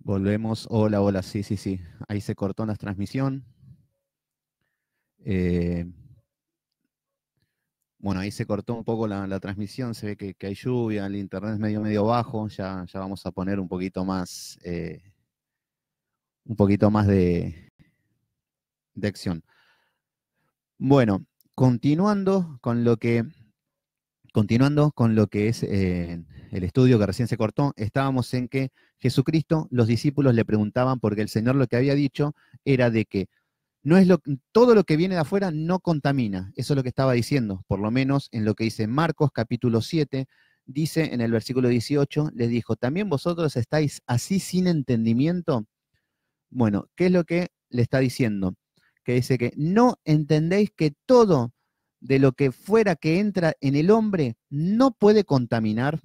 Volvemos. Hola, hola, sí, sí, sí. Ahí se cortó la transmisión. Eh, bueno, ahí se cortó un poco la, transmisión, se ve que, hay lluvia, el internet es medio, medio bajo, ya, ya vamos a poner un poquito más, eh, un poquito más de, de acción. Bueno, continuando con lo que, continuando con lo que es eh, el estudio que recién se cortó, estábamos en que Jesucristo, los discípulos le preguntaban porque el Señor lo que había dicho era de que no es lo, todo lo que viene de afuera no contamina. Eso es lo que estaba diciendo, por lo menos en lo que dice Marcos capítulo 7, dice en el versículo 18, les dijo, ¿también vosotros estáis así sin entendimiento? Bueno, ¿qué es lo que le está diciendo? Que dice que no entendéis que todo de lo que fuera que entra en el hombre no puede contaminar,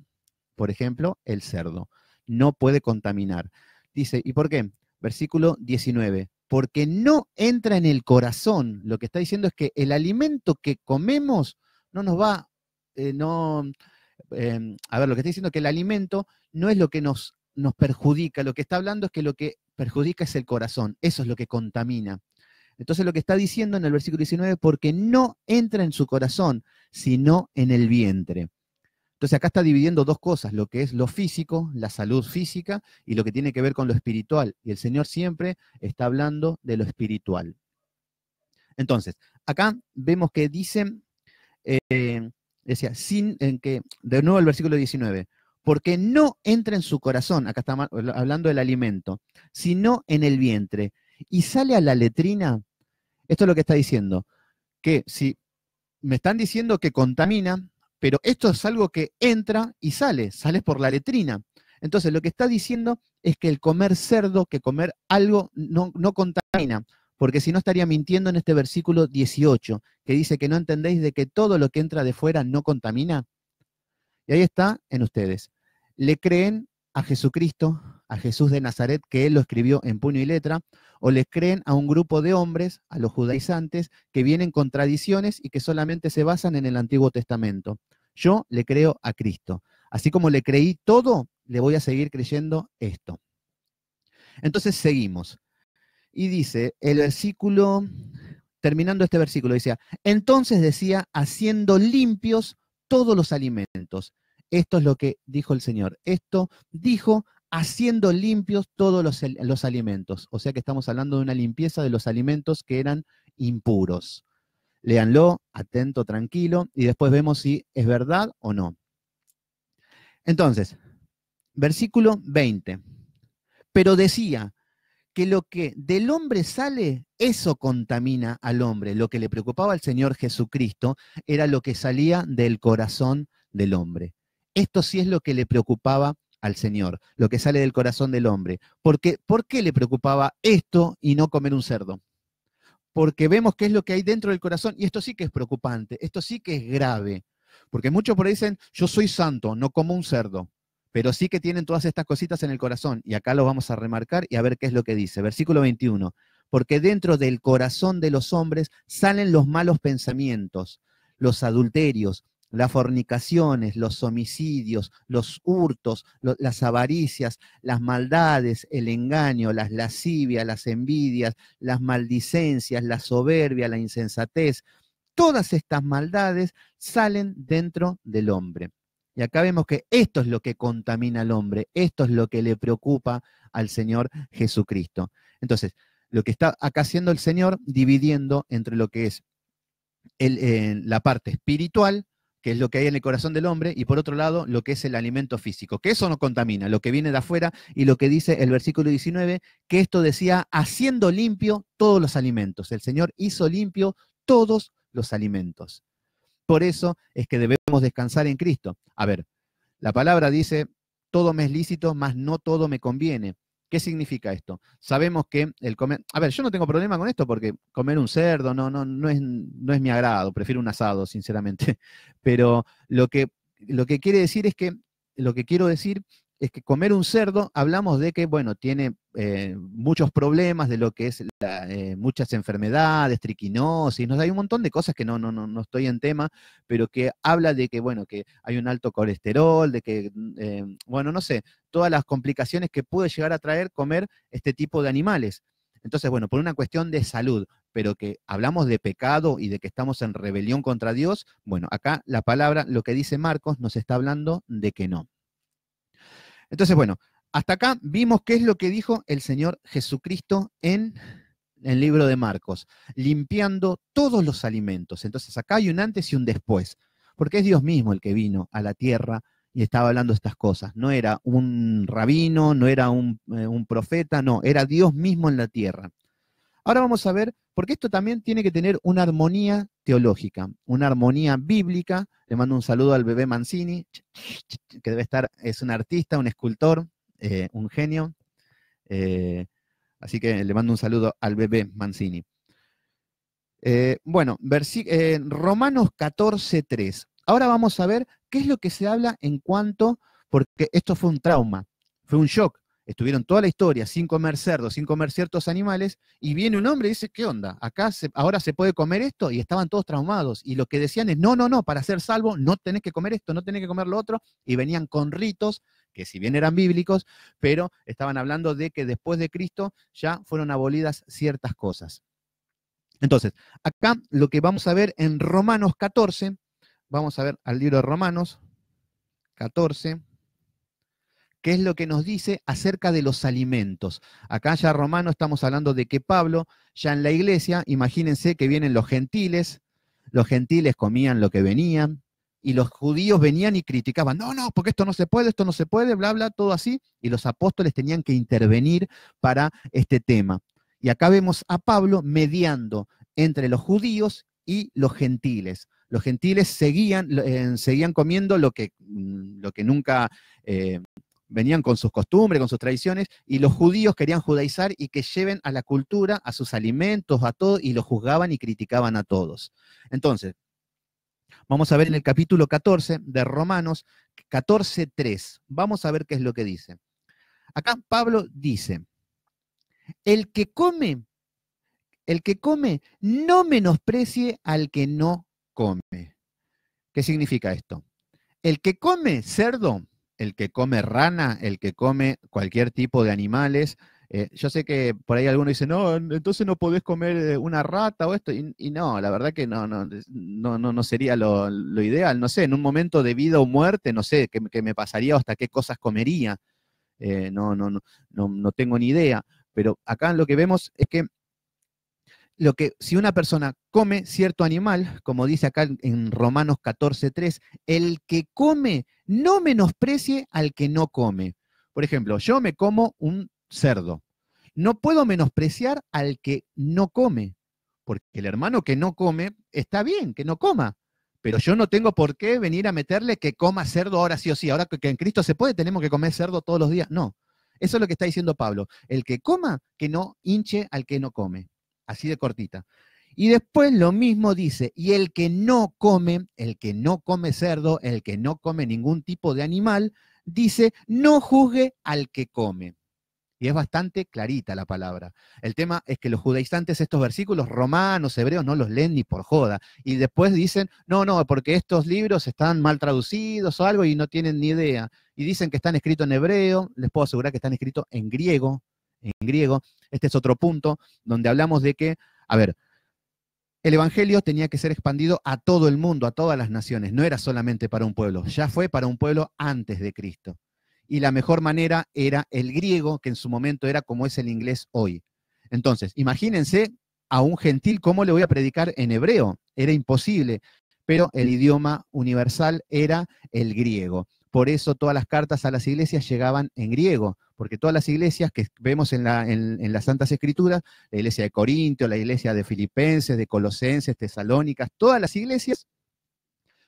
por ejemplo, el cerdo no puede contaminar. Dice, ¿y por qué? Versículo 19, porque no entra en el corazón. Lo que está diciendo es que el alimento que comemos no nos va, eh, no, em, a ver, lo que está diciendo es que el alimento no es lo que nos, nos perjudica, lo que está hablando es que lo que perjudica es el corazón, eso es lo que contamina. Entonces lo que está diciendo en el versículo 19, porque no entra en su corazón, sino en el vientre. Entonces acá está dividiendo dos cosas, lo que es lo físico, la salud física, y lo que tiene que ver con lo espiritual. Y el Señor siempre está hablando de lo espiritual. Entonces, acá vemos que dice, eh, decía, sin, en que, de nuevo el versículo 19, porque no entra en su corazón, acá está hablando del alimento, sino en el vientre, y sale a la letrina, esto es lo que está diciendo, que si me están diciendo que contamina, pero esto es algo que entra y sale, sale por la letrina. Entonces, lo que está diciendo es que el comer cerdo, que comer algo, no, no contamina, porque si no estaría mintiendo en este versículo 18, que dice que no entendéis de que todo lo que entra de fuera no contamina. Y ahí está en ustedes. ¿Le creen a Jesucristo, a Jesús de Nazaret, que él lo escribió en puño y letra, o les creen a un grupo de hombres, a los judaizantes, que vienen con tradiciones y que solamente se basan en el Antiguo Testamento. Yo le creo a Cristo. Así como le creí todo, le voy a seguir creyendo esto. Entonces seguimos. Y dice el versículo, terminando este versículo, decía, entonces decía, haciendo limpios todos los alimentos. Esto es lo que dijo el Señor. Esto dijo haciendo limpios todos los, alimentos. O sea que estamos hablando de una limpieza de los alimentos que eran impuros. Léanlo, atento, tranquilo, y después vemos si es verdad o no. Entonces, versículo 20. Pero decía que lo que del hombre sale, eso contamina al hombre. Lo que le preocupaba al Señor Jesucristo era lo que salía del corazón del hombre. Esto sí es lo que le preocupaba al Señor, lo que sale del corazón del hombre. Porque, ¿Por qué le preocupaba esto y no comer un cerdo? porque vemos qué es lo que hay dentro del corazón. Y esto sí que es preocupante, esto sí que es grave. Porque muchos por ahí dicen, yo soy santo, no como un cerdo, pero sí que tienen todas estas cositas en el corazón. Y acá lo vamos a remarcar y a ver qué es lo que dice. Versículo 21, porque dentro del corazón de los hombres salen los malos pensamientos, los adulterios, las fornicaciones, los homicidios, los hurtos, las avaricias, las maldades, el engaño, las lascivias, las envidias, las maldicencias, la soberbia, la insensatez. Todas estas maldades salen dentro del hombre. Y acá vemos que esto es lo que contamina al hombre, esto es lo que le preocupa al Señor Jesucristo. Entonces, lo que está acá haciendo el Señor, dividiendo entre lo que es eh, la parte espiritual que es lo que hay en el corazón del hombre, y por otro lado, lo que es el alimento físico, que eso no contamina, lo que viene de afuera y lo que dice el versículo 19, que esto decía, haciendo limpio todos los alimentos. El Señor hizo limpio todos los alimentos. Por eso es que debemos descansar en Cristo. A ver, la palabra dice, todo me es lícito, mas no todo me conviene. ¿Qué significa esto? Sabemos que el comer. A ver, yo no tengo problema con esto porque comer un cerdo no, no, no, es, no es mi agrado, prefiero un asado, sinceramente. Pero lo que, lo que quiere decir es que, lo que quiero decir es que comer un cerdo, hablamos de que, bueno, tiene eh, muchos problemas de lo que es eh, muchas enfermedades, triquinosis, hay un montón de cosas que no, no, no, no estoy en tema, pero que habla de que, bueno, que hay un alto colesterol, de que, mm, eh, bueno, no sé, todas las complicaciones que puede llegar a traer comer este tipo de animales. Entonces, bueno, por una cuestión de salud, pero que hablamos de pecado y de que estamos en rebelión contra Dios, bueno, acá la palabra, lo que dice Marcos, nos está hablando de que no. Entonces, bueno, hasta acá vimos qué es lo que dijo el Señor Jesucristo en el libro de Marcos, limpiando todos los alimentos. Entonces, acá hay un antes y un después, porque es Dios mismo el que vino a la tierra y estaba hablando estas cosas. No era un rabino, no era un, eh, profeta, no, era Dios mismo en la tierra. Ahora vamos a ver, porque esto también tiene que tener una armonía teológica, una armonía bíblica. Le mando un saludo al bebé Mancini, que debe estar, es un artista, un escultor, eh, un genio. Eh, así que le mando un saludo al bebé Mancini. Eh, bueno, Romanos 14, 3. Ahora vamos a ver qué es lo que se habla en cuanto, porque esto fue un trauma, fue un shock estuvieron toda la historia sin comer cerdo, sin comer ciertos animales, y viene un hombre y dice, ¿qué onda? Acá ahora se puede comer esto, y estaban todos traumados, y lo que decían es, no, no, no, para ser salvo no tenés que comer esto, no tenés que comer lo otro, y venían con ritos que si bien eran bíblicos, pero estaban hablando de que después de Cristo ya fueron abolidas ciertas cosas. Entonces, acá lo que vamos a ver en Romanos 14, vamos a ver al libro de Romanos 14, Qué es lo que nos dice acerca de los alimentos. Acá ya romano estamos hablando de que Pablo, ya en la iglesia, imagínense que vienen los gentiles, los gentiles comían lo que venían, y los judíos venían y criticaban, no, no, porque esto no se puede, esto no se puede, bla, bla, todo así, y los apóstoles tenían que intervenir para este tema. Y acá vemos a Pablo mediando entre los judíos y los gentiles. Los gentiles seguían, eh, seguían comiendo lo que, mm, lo que nunca eh, venían con sus costumbres, con sus tradiciones, y los judíos querían judaizar y que lleven a la cultura, a sus alimentos, a todo, y lo juzgaban y criticaban a todos. Entonces, vamos a ver en el capítulo 14 de Romanos 14.3, vamos a ver qué es lo que dice. Acá Pablo dice, el que come, el que come, no menosprecie al que no come. ¿Qué significa esto? El que come cerdo el que come rana, el que come cualquier tipo de animales. Eh, yo sé que por ahí alguno dice, no, entonces no podés comer eh, una rata o esto, y, no, la verdad que no, no, no, no sería lo, ideal, no sé, en un momento de vida o muerte, no sé, qué, me pasaría o hasta qué cosas comería, eh, no, no, no, no tengo ni idea, pero acá lo que vemos es que lo que si una persona come cierto animal, como dice acá en Romanos 14:3, el que come no menosprecie al que no come. Por ejemplo, yo me como un cerdo. No puedo menospreciar al que no come, porque el hermano que no come está bien, que no coma. Pero yo no tengo por qué venir a meterle que coma cerdo ahora sí o sí. Ahora que en Cristo se puede, tenemos que comer cerdo todos los días. No. Eso es lo que está diciendo Pablo. El que coma, que no hinche al que no come. Así de cortita. Y después lo mismo dice, y el que no come, el que no come cerdo, el que no come ningún tipo de animal, dice, no juzgue al que come. Y es bastante clarita la palabra. El tema es que los judaizantes estos versículos romanos, hebreos, no los leen ni por joda. Y después dicen, no, no, porque estos libros están mal traducidos o algo y no tienen ni idea. Y dicen que están escritos en hebreo, les puedo asegurar que están escritos en griego, en griego. Este es otro punto donde hablamos de que, a ver, el Evangelio tenía que ser expandido a todo el mundo, a todas las naciones, no era solamente para un pueblo, ya fue para un pueblo antes de Cristo. Y la mejor manera era el griego, que en su momento era como es el inglés hoy. Entonces, imagínense a un gentil cómo le voy a predicar en hebreo, era imposible, pero el idioma universal era el griego. Por eso todas las cartas a las iglesias llegaban en griego, porque todas las iglesias que vemos en, la, las Santas Escrituras, la iglesia de Corinto, la iglesia de Filipenses, de Colosenses, Tesalónicas, todas las iglesias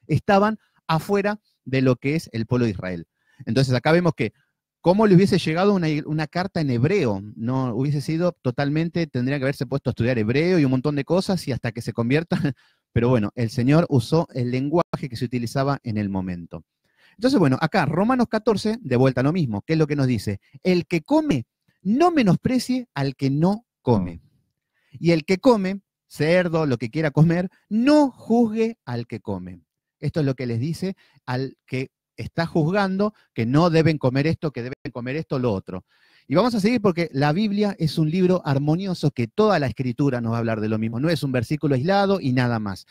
estaban afuera de lo que es el pueblo de Israel. Entonces acá vemos que ¿Cómo le hubiese llegado una, una, carta en hebreo? No hubiese sido totalmente, tendría que haberse puesto a estudiar hebreo y un montón de cosas y hasta que se convierta. Pero bueno, el Señor usó el lenguaje que se utilizaba en el momento. Entonces, bueno, acá Romanos 14, de vuelta lo mismo, ¿qué es lo que nos dice? El que come, no menosprecie al que no come. Mm. Y el que come, cerdo, lo que quiera comer, no juzgue al que come. Esto es lo que les dice al que está juzgando que no deben comer esto, que deben comer esto, lo otro. Y vamos a seguir porque la Biblia es un libro armonioso que toda la escritura nos va a hablar de lo mismo, no es un versículo aislado y nada más.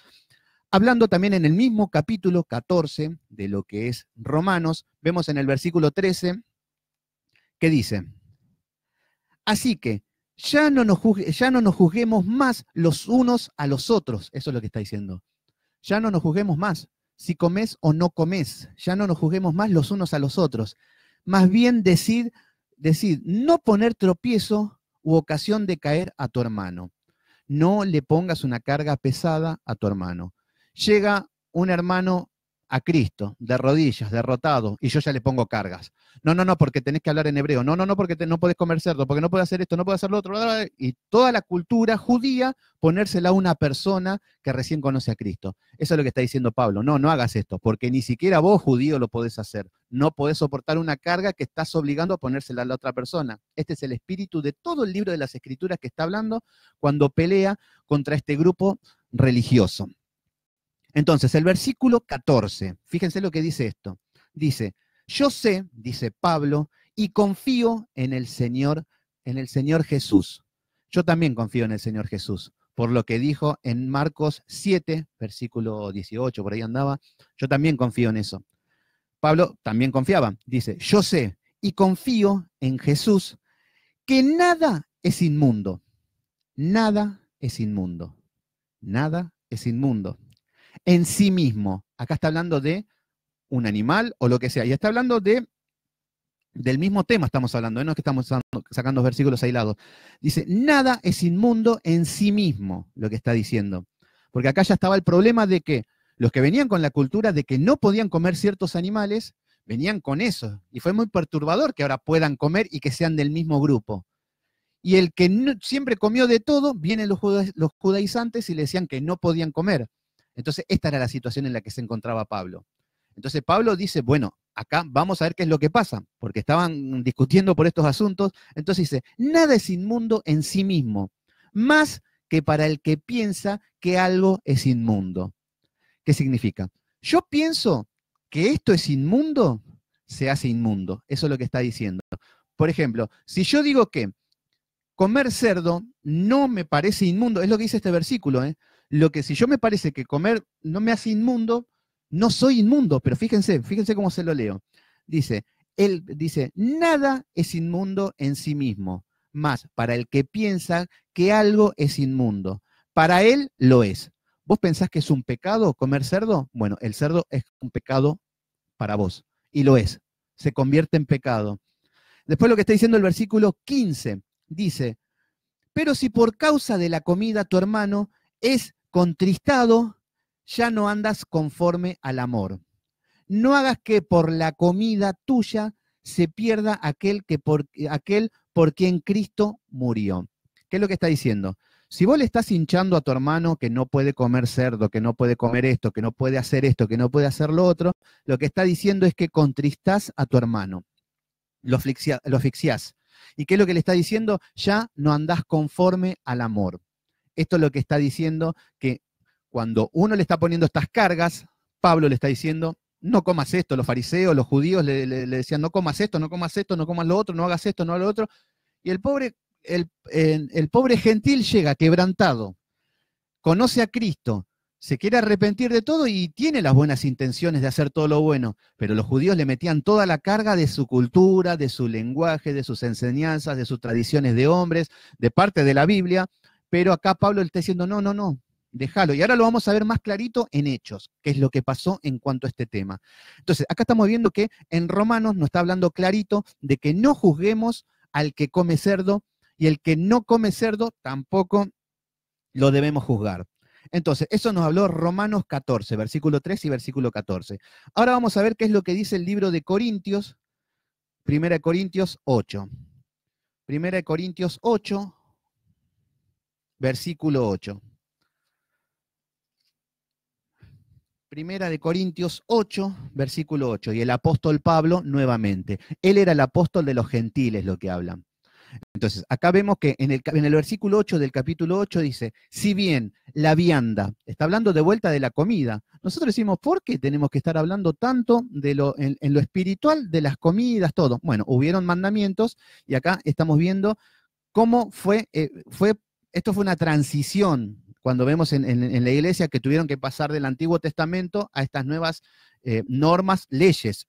Hablando también en el mismo capítulo 14 de lo que es Romanos, vemos en el versículo 13 que dice, así que ya no nos, ya no nos juzguemos más los unos a los otros, eso es lo que está diciendo, ya no nos juzguemos más si comes o no comes, ya no nos juzguemos más los unos a los otros, más bien decid, decid no poner tropiezo u ocasión de caer a tu hermano, no le pongas una carga pesada a tu hermano. Llega un hermano a Cristo de rodillas, derrotado, y yo ya le pongo cargas. No, no, no, porque tenés que hablar en hebreo. No, no, no, porque no podés comer cerdo, porque no puedes hacer esto, no puedes hacer lo otro. Y toda la cultura judía ponérsela a una persona que recién conoce a Cristo. Eso es lo que está diciendo Pablo. No, no hagas esto, porque ni siquiera vos, judío, lo podés hacer. No podés soportar una carga que estás obligando a ponérsela a la otra persona. Este es el espíritu de todo el libro de las Escrituras que está hablando cuando pelea contra este grupo religioso. Entonces, el versículo 14, fíjense lo que dice esto. Dice, yo sé, dice Pablo, y confío en el Señor, en el Señor Jesús. Yo también confío en el Señor Jesús, por lo que dijo en Marcos 7, versículo 18, por ahí andaba, yo también confío en eso. Pablo también confiaba, dice, yo sé y confío en Jesús que nada es inmundo, nada es inmundo, nada es inmundo en sí mismo. Acá está hablando de un animal o lo que sea. Y está hablando de del mismo tema estamos hablando, ¿eh? no es que estamos sacando versículos aislados. Dice, nada es inmundo en sí mismo, lo que está diciendo. Porque acá ya estaba el problema de que los que venían con la cultura de que no podían comer ciertos animales, venían con eso. Y fue muy perturbador que ahora puedan comer y que sean del mismo grupo. Y el que siempre comió de todo, vienen los, los judaizantes y le decían que no podían comer. Entonces, esta era la situación en la que se encontraba Pablo. Entonces, Pablo dice, bueno, acá vamos a ver qué es lo que pasa, porque estaban discutiendo por estos asuntos. Entonces dice, nada es inmundo en sí mismo, más que para el que piensa que algo es inmundo. ¿Qué significa? Yo pienso que esto es inmundo, se hace inmundo. Eso es lo que está diciendo. Por ejemplo, si yo digo que comer cerdo no me parece inmundo, es lo que dice este versículo, ¿eh? Lo que si yo me parece que comer no me hace inmundo, no soy inmundo, pero fíjense, fíjense cómo se lo leo. Dice, él dice, nada es inmundo en sí mismo, más para el que piensa que algo es inmundo. Para él lo es. ¿Vos pensás que es un pecado comer cerdo? Bueno, el cerdo es un pecado para vos, y lo es. Se convierte en pecado. Después lo que está diciendo el versículo 15, dice, pero si por causa de la comida tu hermano es contristado, ya no andas conforme al amor. No hagas que por la comida tuya se pierda aquel, que por, aquel por quien Cristo murió. ¿Qué es lo que está diciendo? Si vos le estás hinchando a tu hermano que no puede comer cerdo, que no puede comer esto, que no puede hacer esto, que no puede hacer lo otro, lo que está diciendo es que contristás a tu hermano, lo, asfixiás. ¿Y qué es lo que le está diciendo? Ya no andás conforme al amor. Esto es lo que está diciendo que cuando uno le está poniendo estas cargas, Pablo le está diciendo, no comas esto, los fariseos, los judíos le, decían, no comas esto, no comas esto, no comas lo otro, no hagas esto, no hagas lo otro. Y el pobre, el, el pobre gentil llega quebrantado, conoce a Cristo, se quiere arrepentir de todo y tiene las buenas intenciones de hacer todo lo bueno, pero los judíos le metían toda la carga de su cultura, de su lenguaje, de sus enseñanzas, de sus tradiciones de hombres, de parte de la Biblia, pero acá Pablo le está diciendo, no, no, no, déjalo. Y ahora lo vamos a ver más clarito en hechos, qué es lo que pasó en cuanto a este tema. Entonces, acá estamos viendo que en Romanos nos está hablando clarito de que no juzguemos al que come cerdo y el que no come cerdo tampoco lo debemos juzgar. Entonces, eso nos habló Romanos 14, versículo 3 y versículo 14. Ahora vamos a ver qué es lo que dice el libro de Corintios, 1 Corintios 8. Primera de Corintios 8, versículo 8. Primera de Corintios 8, versículo 8. Y el apóstol Pablo nuevamente. Él era el apóstol de los gentiles, lo que hablan. Entonces, acá vemos que en el, en el, versículo 8 del capítulo 8 dice, si bien la vianda, está hablando de vuelta de la comida, nosotros decimos, ¿por qué tenemos que estar hablando tanto de lo, en, lo espiritual, de las comidas, todo? Bueno, hubieron mandamientos y acá estamos viendo cómo fue, eh, fue esto fue una transición cuando vemos en, la iglesia que tuvieron que pasar del Antiguo Testamento a estas nuevas eh, normas, leyes,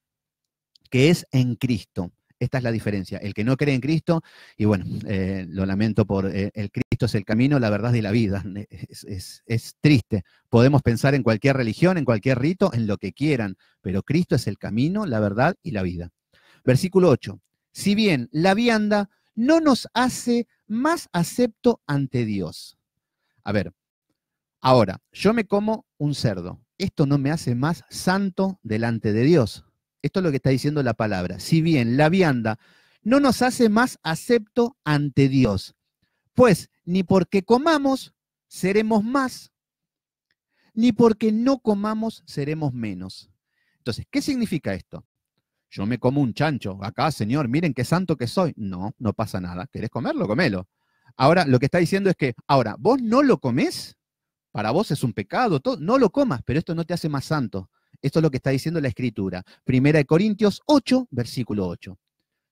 que es en Cristo. Esta es la diferencia. El que no cree en Cristo, y bueno, eh, lo lamento por eh, el Cristo es el camino, la verdad y la vida. Es, es triste. Podemos pensar en cualquier religión, en cualquier rito, en lo que quieran, pero Cristo es el camino, la verdad y la vida. Versículo 8. Si bien la vianda no nos hace más acepto ante Dios. A ver, ahora, yo me como un cerdo. Esto no me hace más santo delante de Dios. Esto es lo que está diciendo la palabra. Si bien la vianda no nos hace más acepto ante Dios, pues ni porque comamos seremos más, ni porque no comamos seremos menos. Entonces, ¿qué significa esto? Yo me como un chancho. Acá, señor, miren qué santo que soy. No, no pasa nada. ¿Querés comerlo? Comelo. Ahora, lo que está diciendo es que, ahora, vos no lo comes, para vos es un pecado, no lo comas, pero esto no te hace más santo. Esto es lo que está diciendo la Escritura. Primera de Corintios 8, versículo 8.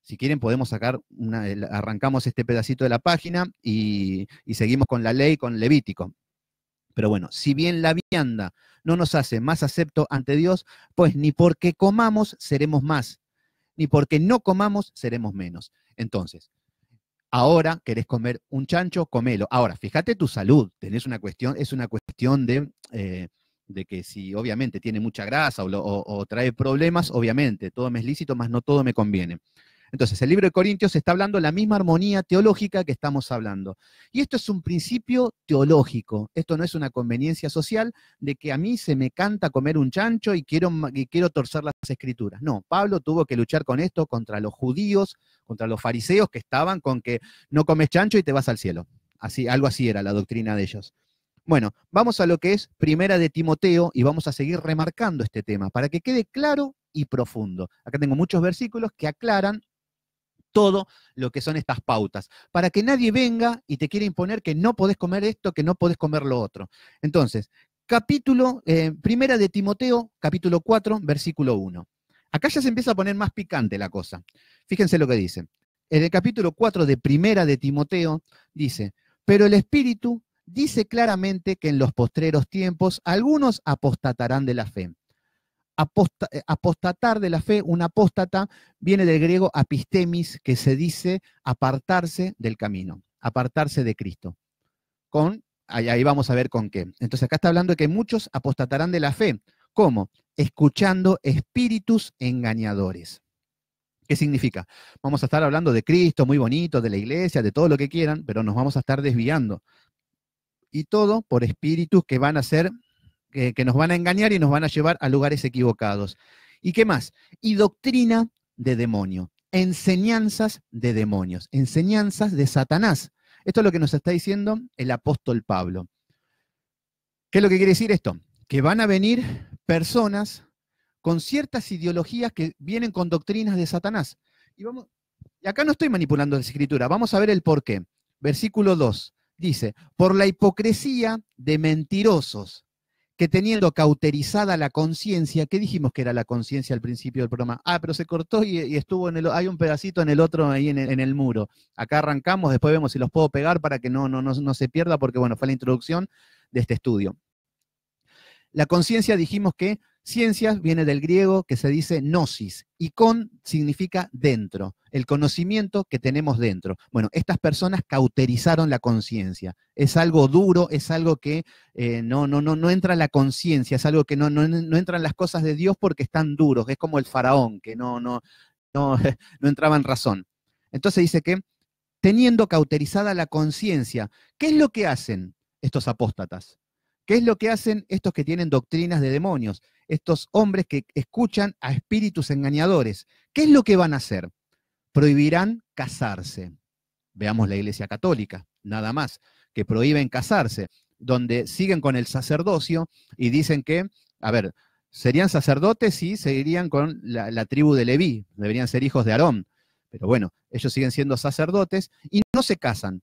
Si quieren, podemos sacar, una, arrancamos este pedacito de la página y, y seguimos con la ley, con Levítico. Pero bueno, si bien la vianda no nos hace más acepto ante Dios, pues ni porque comamos seremos más, ni porque no comamos seremos menos. Entonces, ahora querés comer un chancho, comelo. Ahora, fíjate tu salud, tenés una cuestión, es una cuestión de, eh, que si obviamente tiene mucha grasa o, trae problemas, obviamente, todo me es lícito, más no todo me conviene. Entonces, el libro de Corintios está hablando la misma armonía teológica que estamos hablando. Y esto es un principio teológico. Esto no es una conveniencia social de que a mí se me canta comer un chancho y quiero, y quiero torcer las escrituras. No, Pablo tuvo que luchar con esto contra los judíos, contra los fariseos que estaban con que no comes chancho y te vas al cielo. Así, algo así era la doctrina de ellos. Bueno, vamos a lo que es Primera de Timoteo y vamos a seguir remarcando este tema para que quede claro y profundo. Acá tengo muchos versículos que aclaran todo lo que son estas pautas, para que nadie venga y te quiera imponer que no podés comer esto, que no podés comer lo otro. Entonces, capítulo, eh, primera de Timoteo, capítulo 4, versículo 1. Acá ya se empieza a poner más picante la cosa. Fíjense lo que dice. En el capítulo 4 de primera de Timoteo dice, pero el Espíritu dice claramente que en los postreros tiempos algunos apostatarán de la fe eh, apostatar de la fe, un apóstata viene del griego apistemis, que se dice apartarse del camino, apartarse de Cristo. Con, ahí vamos a ver con qué. Entonces acá está hablando de que muchos apostatarán de la fe. ¿Cómo? Escuchando espíritus engañadores. ¿Qué significa? Vamos a estar hablando de Cristo, muy bonito, de la iglesia, de todo lo que quieran, pero nos vamos a estar desviando. Y todo por espíritus que van a ser que, nos van a engañar y nos van a llevar a lugares equivocados. ¿Y qué más? Y doctrina de demonio, enseñanzas de demonios, enseñanzas de Satanás. Esto es lo que nos está diciendo el apóstol Pablo. ¿Qué es lo que quiere decir esto? Que van a venir personas con ciertas ideologías que vienen con doctrinas de Satanás. Y, vamos, y acá no estoy manipulando la escritura, vamos a ver el por qué. Versículo 2 dice, por la hipocresía de mentirosos que teniendo cauterizada la conciencia, ¿qué dijimos que era la conciencia al principio del programa? Ah, pero se cortó y, estuvo en el, hay un pedacito en el otro ahí en el, muro. Acá arrancamos, después vemos si los puedo pegar para que no, no, no se pierda, porque bueno, fue la introducción de este estudio. La conciencia dijimos que Ciencias viene del griego que se dice gnosis y con significa dentro, el conocimiento que tenemos dentro. Bueno, estas personas cauterizaron la conciencia. Es algo duro, es algo que eh, no, no, no, no entra la conciencia, es algo que no, no, no entran las cosas de Dios porque están duros, es como el faraón, que no, no, no, no entraba en razón. Entonces dice que teniendo cauterizada la conciencia, ¿qué es lo que hacen estos apóstatas? ¿Qué es lo que hacen estos que tienen doctrinas de demonios? Estos hombres que escuchan a espíritus engañadores. ¿Qué es lo que van a hacer? Prohibirán casarse. Veamos la Iglesia Católica, nada más, que prohíben casarse, donde siguen con el sacerdocio y dicen que, a ver, serían sacerdotes y seguirían con la, tribu de Leví, deberían ser hijos de Aarón. Pero bueno, ellos siguen siendo sacerdotes y no se casan.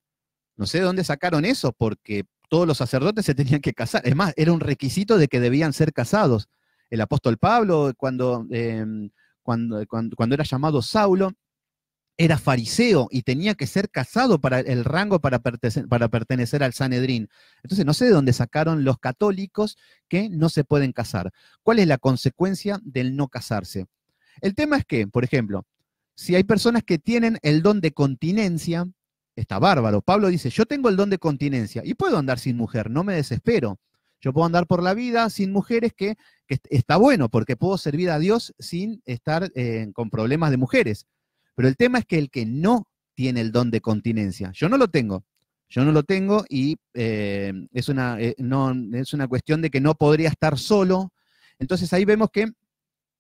No sé de dónde sacaron eso, porque todos los sacerdotes se tenían que casar. Es más, era un requisito de que debían ser casados. El apóstol Pablo, cuando, em, era llamado Saulo, era fariseo y tenía que ser casado para el rango para pertenecer, al Sanedrín. Entonces no sé de dónde sacaron los católicos que no se pueden casar. ¿Cuál es la consecuencia del no casarse? El tema es que, por ejemplo, si hay personas que tienen el don de continencia, está bárbaro. Pablo dice, yo tengo el don de continencia y puedo andar sin mujer, no me desespero. Yo puedo andar por la vida sin mujeres, que, está bueno, porque puedo servir a Dios sin estar eh, con problemas de mujeres. Pero el tema es que el que no tiene el don de continencia, yo no lo tengo, yo no lo tengo y eh, es, una, eh, es una cuestión de que no podría estar solo. Entonces ahí vemos que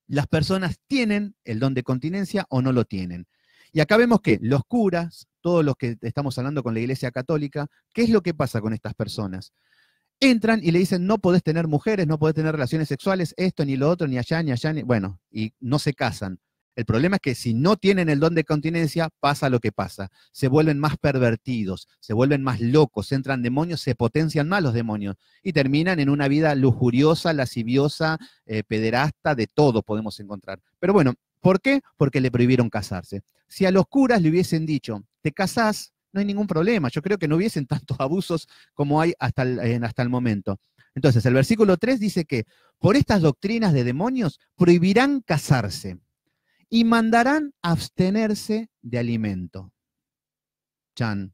las personas tienen el don de continencia o no lo tienen. Y acá vemos que los curas, todos los que estamos hablando con la Iglesia Católica, ¿qué es lo que pasa con estas personas? Entran y le dicen, no podés tener mujeres, no podés tener relaciones sexuales, esto ni lo otro, ni allá, ni allá, ni... Bueno, y no se casan. El problema es que si no tienen el don de continencia, pasa lo que pasa. Se vuelven más pervertidos, se vuelven más locos, entran demonios, se potencian más los demonios y terminan en una vida lujuriosa, lasciviosa, eh, pederasta, de todo podemos encontrar. Pero bueno, ¿Por qué? Porque le prohibieron casarse. Si a los curas le hubiesen dicho, te casás, no hay ningún problema. Yo creo que no hubiesen tantos abusos como hay hasta el, hasta el momento. Entonces, el versículo 3 dice que por estas doctrinas de demonios prohibirán casarse y mandarán abstenerse de alimento. Chan.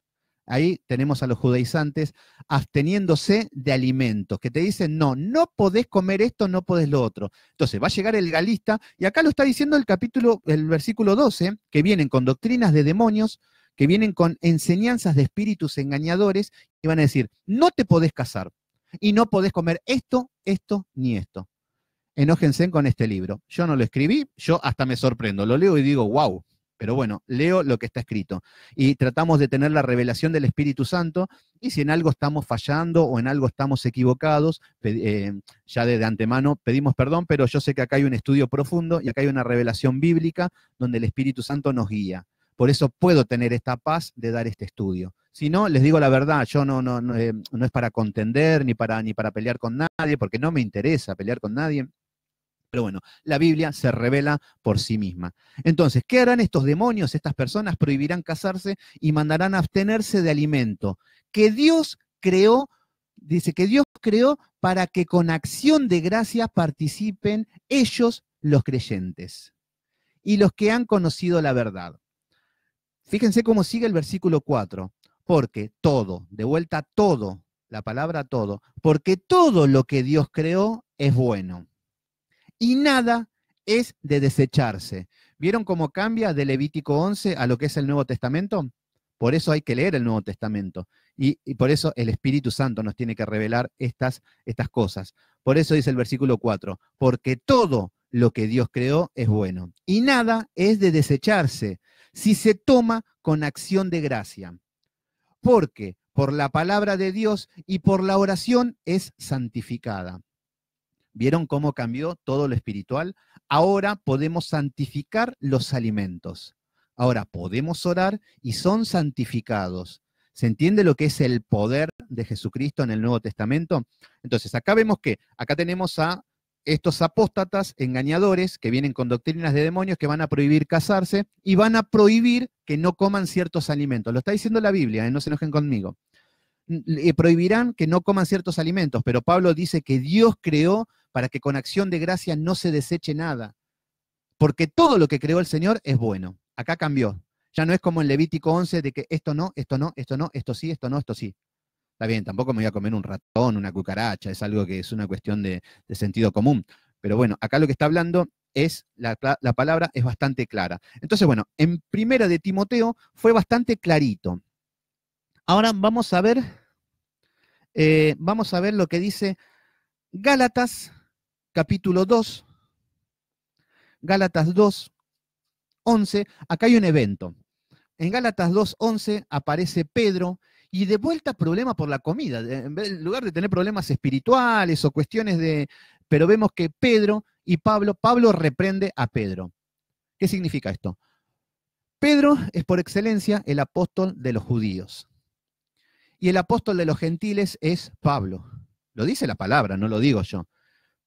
Ahí tenemos a los judaizantes absteniéndose de alimentos, que te dicen, no, no podés comer esto, no podés lo otro. Entonces va a llegar el galista, y acá lo está diciendo el capítulo, el versículo 12, que vienen con doctrinas de demonios, que vienen con enseñanzas de espíritus engañadores, y van a decir, no te podés casar, y no podés comer esto, esto, ni esto. Enójense con este libro. Yo no lo escribí, yo hasta me sorprendo, lo leo y digo, wow. Pero bueno, leo lo que está escrito y tratamos de tener la revelación del Espíritu Santo y si en algo estamos fallando o en algo estamos equivocados, eh, ya de, antemano pedimos perdón, pero yo sé que acá hay un estudio profundo y acá hay una revelación bíblica donde el Espíritu Santo nos guía. Por eso puedo tener esta paz de dar este estudio. Si no, les digo la verdad, yo no, no, no, eh, no es para contender ni para, ni para pelear con nadie, porque no me interesa pelear con nadie. Pero bueno, la Biblia se revela por sí misma. Entonces, ¿qué harán estos demonios? Estas personas prohibirán casarse y mandarán a abstenerse de alimento que Dios creó, dice que Dios creó para que con acción de gracia participen ellos los creyentes y los que han conocido la verdad. Fíjense cómo sigue el versículo 4, porque todo, de vuelta todo, la palabra todo, porque todo lo que Dios creó es bueno y nada es de desecharse. ¿Vieron cómo cambia de Levítico 11 a lo que es el Nuevo Testamento? Por eso hay que leer el Nuevo Testamento. Y, por eso el Espíritu Santo nos tiene que revelar estas, estas cosas. Por eso dice el versículo 4, porque todo lo que Dios creó es bueno. Y nada es de desecharse si se toma con acción de gracia. Porque por la palabra de Dios y por la oración es santificada. ¿Vieron cómo cambió todo lo espiritual? Ahora podemos santificar los alimentos. Ahora podemos orar y son santificados. ¿Se entiende lo que es el poder de Jesucristo en el Nuevo Testamento? Entonces, acá vemos que acá tenemos a estos apóstatas, engañadores, que vienen con doctrinas de demonios, que van a prohibir casarse y van a prohibir que no coman ciertos alimentos. Lo está diciendo la Biblia, ¿eh? no se enojen conmigo. prohibirán que no coman ciertos alimentos, pero Pablo dice que Dios creó para que con acción de gracia no se deseche nada, porque todo lo que creó el Señor es bueno. Acá cambió. Ya no es como en Levítico 11 de que esto no, esto no, esto no, esto sí, esto no, esto sí. Está bien, tampoco me voy a comer un ratón, una cucaracha, es algo que es una cuestión de, sentido común. Pero bueno, acá lo que está hablando es, la, palabra es bastante clara. Entonces, bueno, en primera de Timoteo fue bastante clarito. Ahora vamos a ver, eh, vamos a ver lo que dice Gálatas capítulo 2, Gálatas 2, 11, acá hay un evento. En Gálatas 2, 11 aparece Pedro y de vuelta problema por la comida. Eh, en lugar de tener problemas espirituales o cuestiones de... Pero vemos que Pedro y Pablo, Pablo reprende a Pedro. ¿Qué significa esto? Pedro es por excelencia el apóstol de los judíos. Y el apóstol de los gentiles es Pablo. Lo dice la palabra, no lo digo yo.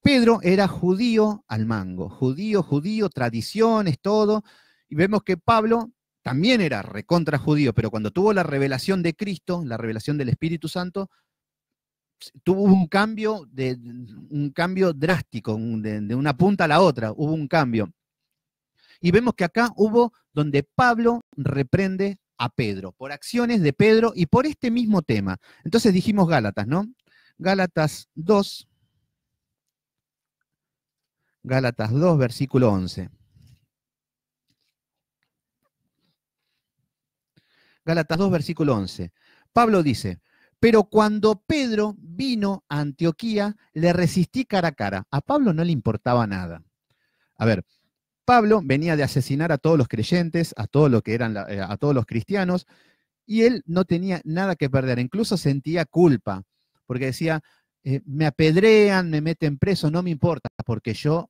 Pedro era judío al mango, judío, judío, tradiciones, todo. Y vemos que Pablo también era recontra judío, pero cuando tuvo la revelación de Cristo, la revelación del Espíritu Santo, tuvo un cambio, de, un cambio drástico, de, de una punta a la otra, hubo un cambio. Y vemos que acá hubo donde Pablo reprende a Pedro, por acciones de Pedro y por este mismo tema. Entonces dijimos Gálatas, ¿no? Gálatas 2, Gálatas 2, versículo 11. Gálatas 2, versículo 11. Pablo dice, pero cuando Pedro vino a Antioquía, le resistí cara a cara. A Pablo no le importaba nada. A ver, Pablo venía de asesinar a todos los creyentes, a, que eran eh, a todos los cristianos, y él no tenía nada que perder, incluso sentía culpa, porque decía, eh, me apedrean, me meten preso, no me importa, porque yo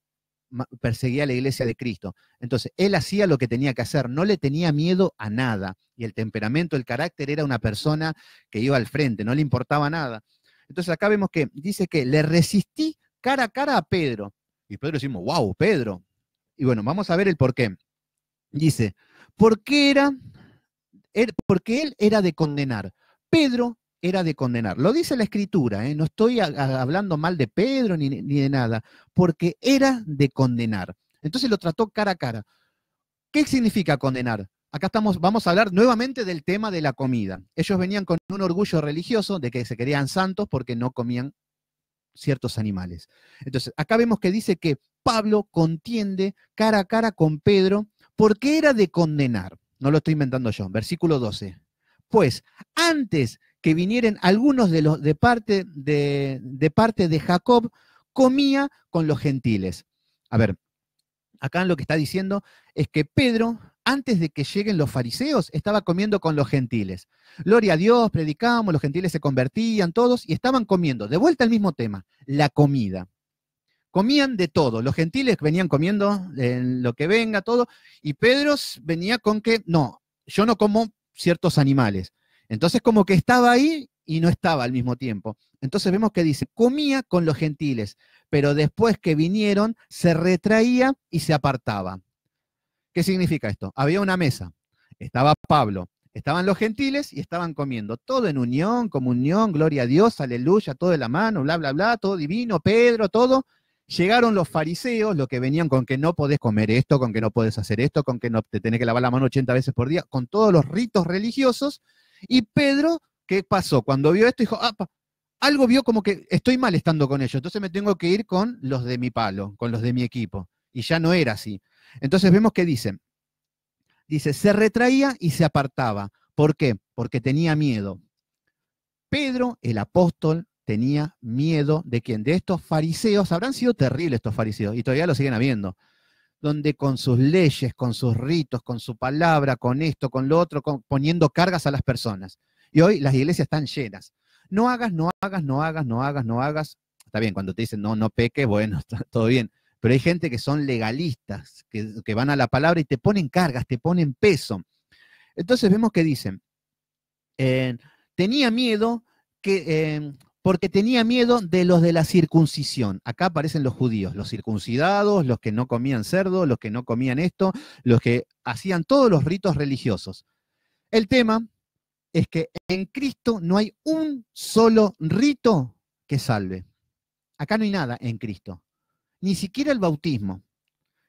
perseguía a la iglesia de Cristo. Entonces, él hacía lo que tenía que hacer, no le tenía miedo a nada. Y el temperamento, el carácter era una persona que iba al frente, no le importaba nada. Entonces, acá vemos que dice que le resistí cara a cara a Pedro. Y Pedro decimos, wow, Pedro. Y bueno, vamos a ver el por qué. Dice, ¿por qué era? Er, porque él era de condenar. Pedro era de condenar. Lo dice la escritura, ¿eh? no estoy hablando mal de Pedro ni, de nada, porque era de condenar. Entonces lo trató cara a cara. ¿Qué significa condenar? Acá estamos, vamos a hablar nuevamente del tema de la comida. Ellos venían con un orgullo religioso de que se querían santos porque no comían ciertos animales. Entonces, acá vemos que dice que Pablo contiende cara a cara con Pedro porque era de condenar. No lo estoy inventando yo. Versículo 12. Pues antes que vinieran algunos de los de parte de, de Jacob, comía con los gentiles. A ver, acá lo que está diciendo es que Pedro, antes de que lleguen los fariseos, estaba comiendo con los gentiles. Gloria a Dios, predicamos, los gentiles se convertían todos y estaban comiendo. De vuelta al mismo tema, la comida. Comían de todo, los gentiles venían comiendo eh, lo que venga, todo, y Pedro venía con que, no, yo no como ciertos animales. Entonces como que estaba ahí y no estaba al mismo tiempo. Entonces vemos que dice, comía con los gentiles, pero después que vinieron se retraía y se apartaba. ¿Qué significa esto? Había una mesa, estaba Pablo, estaban los gentiles y estaban comiendo, todo en unión, comunión, gloria a Dios, aleluya, todo de la mano, bla, bla, bla, todo divino, Pedro, todo, Llegaron los fariseos, los que venían con que no podés comer esto, con que no podés hacer esto, con que no te tenés que lavar la mano 80 veces por día, con todos los ritos religiosos. Y Pedro, ¿qué pasó? Cuando vio esto, dijo, algo vio como que estoy mal estando con ellos, entonces me tengo que ir con los de mi palo, con los de mi equipo. Y ya no era así. Entonces vemos que dicen, dice, se retraía y se apartaba. ¿Por qué? Porque tenía miedo. Pedro, el apóstol, tenía miedo de quien de estos fariseos, habrán sido terribles estos fariseos, y todavía lo siguen habiendo, donde con sus leyes, con sus ritos, con su palabra, con esto, con lo otro, poniendo cargas a las personas. Y hoy las iglesias están llenas. No hagas, no hagas, no hagas, no hagas, no hagas. Está bien, cuando te dicen no, no peques, bueno, está todo bien. Pero hay gente que son legalistas, que, van a la palabra y te ponen cargas, te ponen peso. Entonces vemos que dicen, eh, tenía miedo que, eh, porque tenía miedo de los de la circuncisión. Acá aparecen los judíos, los circuncidados, los que no comían cerdo, los que no comían esto, los que hacían todos los ritos religiosos. El tema es que en Cristo no hay un solo rito que salve. Acá no hay nada en Cristo. Ni siquiera el bautismo.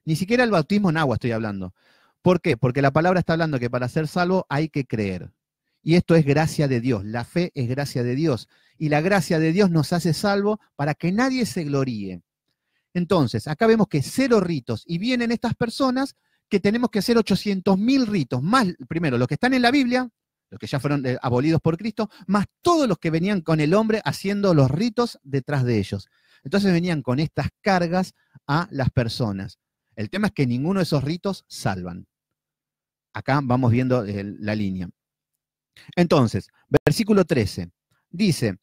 Ni siquiera el bautismo en agua estoy hablando. ¿Por qué? Porque la palabra está hablando que para ser salvo hay que creer. Y esto es gracia de Dios, la fe es gracia de Dios. Y la gracia de Dios nos hace salvo para que nadie se gloríe. Entonces, acá vemos que cero ritos y vienen estas personas que tenemos que hacer 800.000 mil ritos, más primero los que están en la Biblia, los que ya fueron eh, abolidos por Cristo, más todos los que venían con el hombre haciendo los ritos detrás de ellos. Entonces venían con estas cargas a las personas. El tema es que ninguno de esos ritos salvan. Acá vamos viendo eh, la línea. Entonces, versículo 13 dice,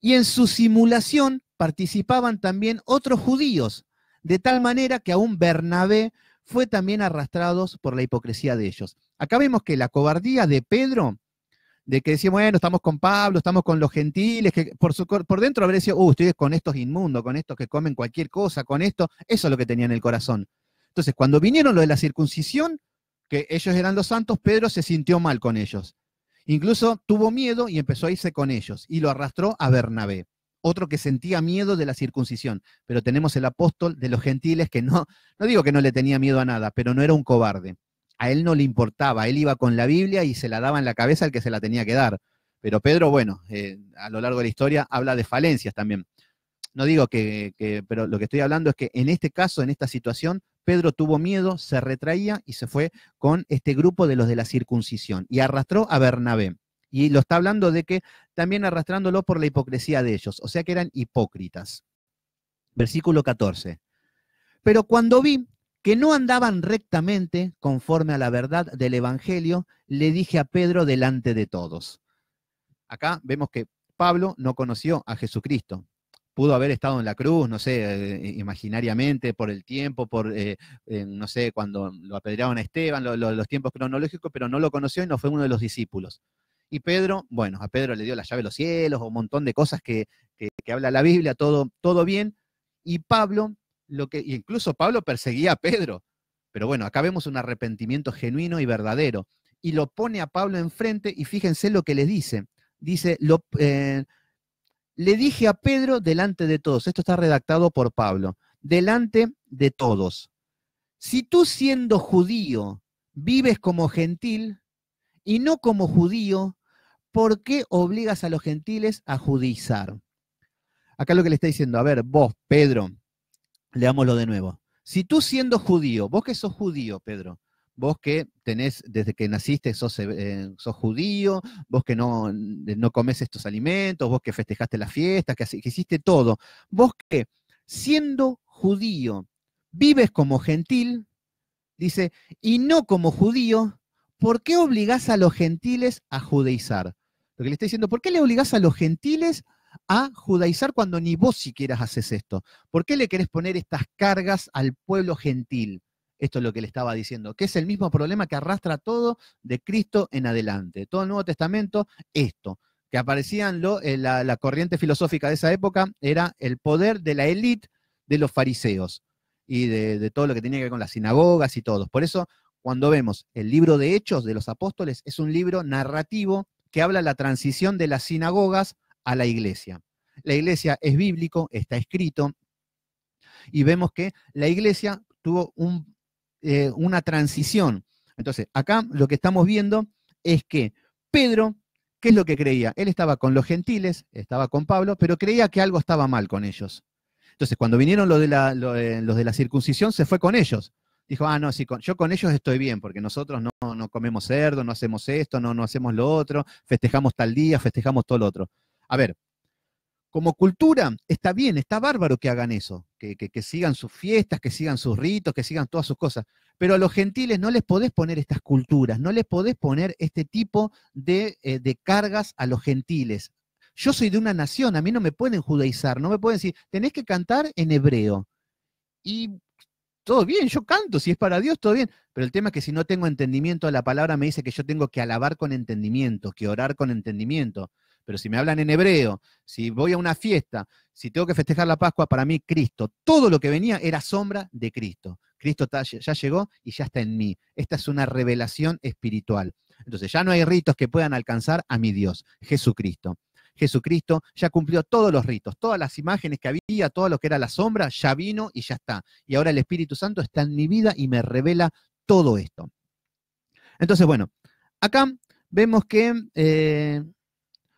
y en su simulación participaban también otros judíos, de tal manera que aún Bernabé fue también arrastrado por la hipocresía de ellos. Acá vemos que la cobardía de Pedro, de que decía, bueno, estamos con Pablo, estamos con los gentiles, que por, su, por dentro habría dicho, Uy, ustedes con estos inmundos, con estos que comen cualquier cosa, con esto, eso es lo que tenía en el corazón. Entonces, cuando vinieron lo de la circuncisión, que ellos eran los santos, Pedro se sintió mal con ellos. Incluso tuvo miedo y empezó a irse con ellos y lo arrastró a Bernabé, otro que sentía miedo de la circuncisión. Pero tenemos el apóstol de los gentiles que no, no digo que no le tenía miedo a nada, pero no era un cobarde. A él no le importaba, él iba con la Biblia y se la daba en la cabeza al que se la tenía que dar. Pero Pedro, bueno, eh, a lo largo de la historia habla de falencias también. No digo que, pero lo que estoy hablando es que en este caso, en esta situación, Pedro tuvo miedo, se retraía y se fue con este grupo de los de la circuncisión y arrastró a Bernabé. Y lo está hablando de que también arrastrándolo por la hipocresía de ellos, o sea que eran hipócritas. Versículo 14. Pero cuando vi que no andaban rectamente conforme a la verdad del Evangelio, le dije a Pedro delante de todos. Acá vemos que Pablo no conoció a Jesucristo, pudo haber estado en la cruz, no sé, eh, imaginariamente, por el tiempo, por, eh, eh, no sé, cuando lo apedrearon a Esteban, los tiempos cronológicos, pero no lo conoció y no fue uno de los discípulos. Y Pedro, bueno, a Pedro le dio la llave de los cielos, un montón de cosas que, que, habla la Biblia, todo, todo bien. Y Pablo, lo que, incluso Pablo perseguía a Pedro. Pero bueno, acá vemos un arrepentimiento genuino y verdadero. Y lo pone a Pablo enfrente y fíjense lo que le dice. Dice, lo, le dije a Pedro delante de todos, esto está redactado por Pablo, delante de todos, si tú siendo judío vives como gentil y no como judío, ¿por qué obligas a los gentiles a judizar? Acá lo que le está diciendo, a ver, vos, Pedro, leámoslo de nuevo. Si tú siendo judío, vos que sos judío, Pedro, vos que tenés, desde que naciste sos, eh, sos judío, vos que no, no comes estos alimentos, vos que festejaste las fiestas, que, hiciste todo, vos que siendo judío vives como gentil, dice, y no como judío, ¿por qué obligás a los gentiles a judaizar? Lo que le está diciendo, ¿por qué le obligás a los gentiles a judaizar cuando ni vos siquiera haces esto? ¿Por qué le querés poner estas cargas al pueblo gentil? Esto es lo que le estaba diciendo, que es el mismo problema que arrastra todo de Cristo en adelante. Todo el Nuevo Testamento, esto, que aparecían en eh, la, corriente filosófica de esa época, era el poder de la élite de los fariseos y de, todo lo que tenía que ver con las sinagogas y todos. Por eso, cuando vemos el libro de Hechos de los Apóstoles, es un libro narrativo que habla la transición de las sinagogas a la iglesia. La iglesia es bíblico, está escrito, y vemos que la iglesia tuvo un eh, una transición. Entonces, acá lo que estamos viendo es que Pedro, ¿qué es lo que creía? Él estaba con los gentiles, estaba con Pablo, pero creía que algo estaba mal con ellos. Entonces, cuando vinieron los de la, eh, los de la circuncisión, se fue con ellos. Dijo, ah, no, con, yo con ellos estoy bien, porque nosotros no, no comemos cerdo, no hacemos esto, no, no hacemos lo otro, festejamos tal día, festejamos todo lo otro. A ver, como cultura, está bien, está bárbaro que hagan eso, que, sigan sus fiestas, que sigan sus ritos, que sigan todas sus cosas. Pero a los gentiles no les podés poner estas culturas, no les podés poner este tipo eh, de, cargas a los gentiles. Yo soy de una nación, a mí no me pueden judaizar, no me pueden decir, tenés que cantar en hebreo. Y todo bien, yo canto, si es para Dios, todo bien. Pero el tema es que si no tengo entendimiento, de la palabra me dice que yo tengo que alabar con entendimiento, que orar con entendimiento. Pero si me hablan en hebreo, si voy a una fiesta, si tengo que festejar la Pascua, para mí Cristo, todo lo que venía era sombra de Cristo. Cristo ya llegó y ya está en mí. Esta es una revelación espiritual. Entonces ya no hay ritos que puedan alcanzar a mi Dios, Jesucristo. Jesucristo ya cumplió todos los ritos, todas las imágenes que había, todo lo que era la sombra, ya vino y ya está. Y ahora el Espíritu Santo está en mi vida y me revela todo esto. Entonces, bueno, acá vemos que eh,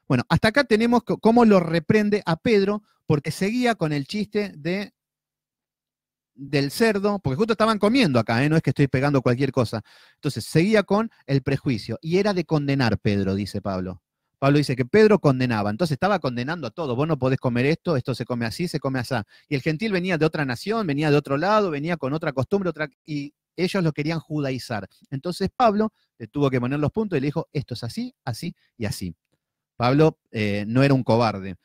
bueno, hasta acá tenemos cómo lo reprende a Pedro, porque seguía con el chiste de del cerdo, porque justo estaban comiendo acá, ¿eh? no es que estoy pegando cualquier cosa. Entonces, seguía con el prejuicio, y era de condenar Pedro, dice Pablo. Pablo dice que Pedro condenaba, entonces estaba condenando a todo, vos no podés comer esto, esto se come así, se come así. Y el gentil venía de otra nación, venía de otro lado, venía con otra costumbre, y ellos lo querían judaizar. Entonces Pablo le tuvo que poner los puntos y le dijo, esto es así, así y así. Pablo eh, no era un cobarde.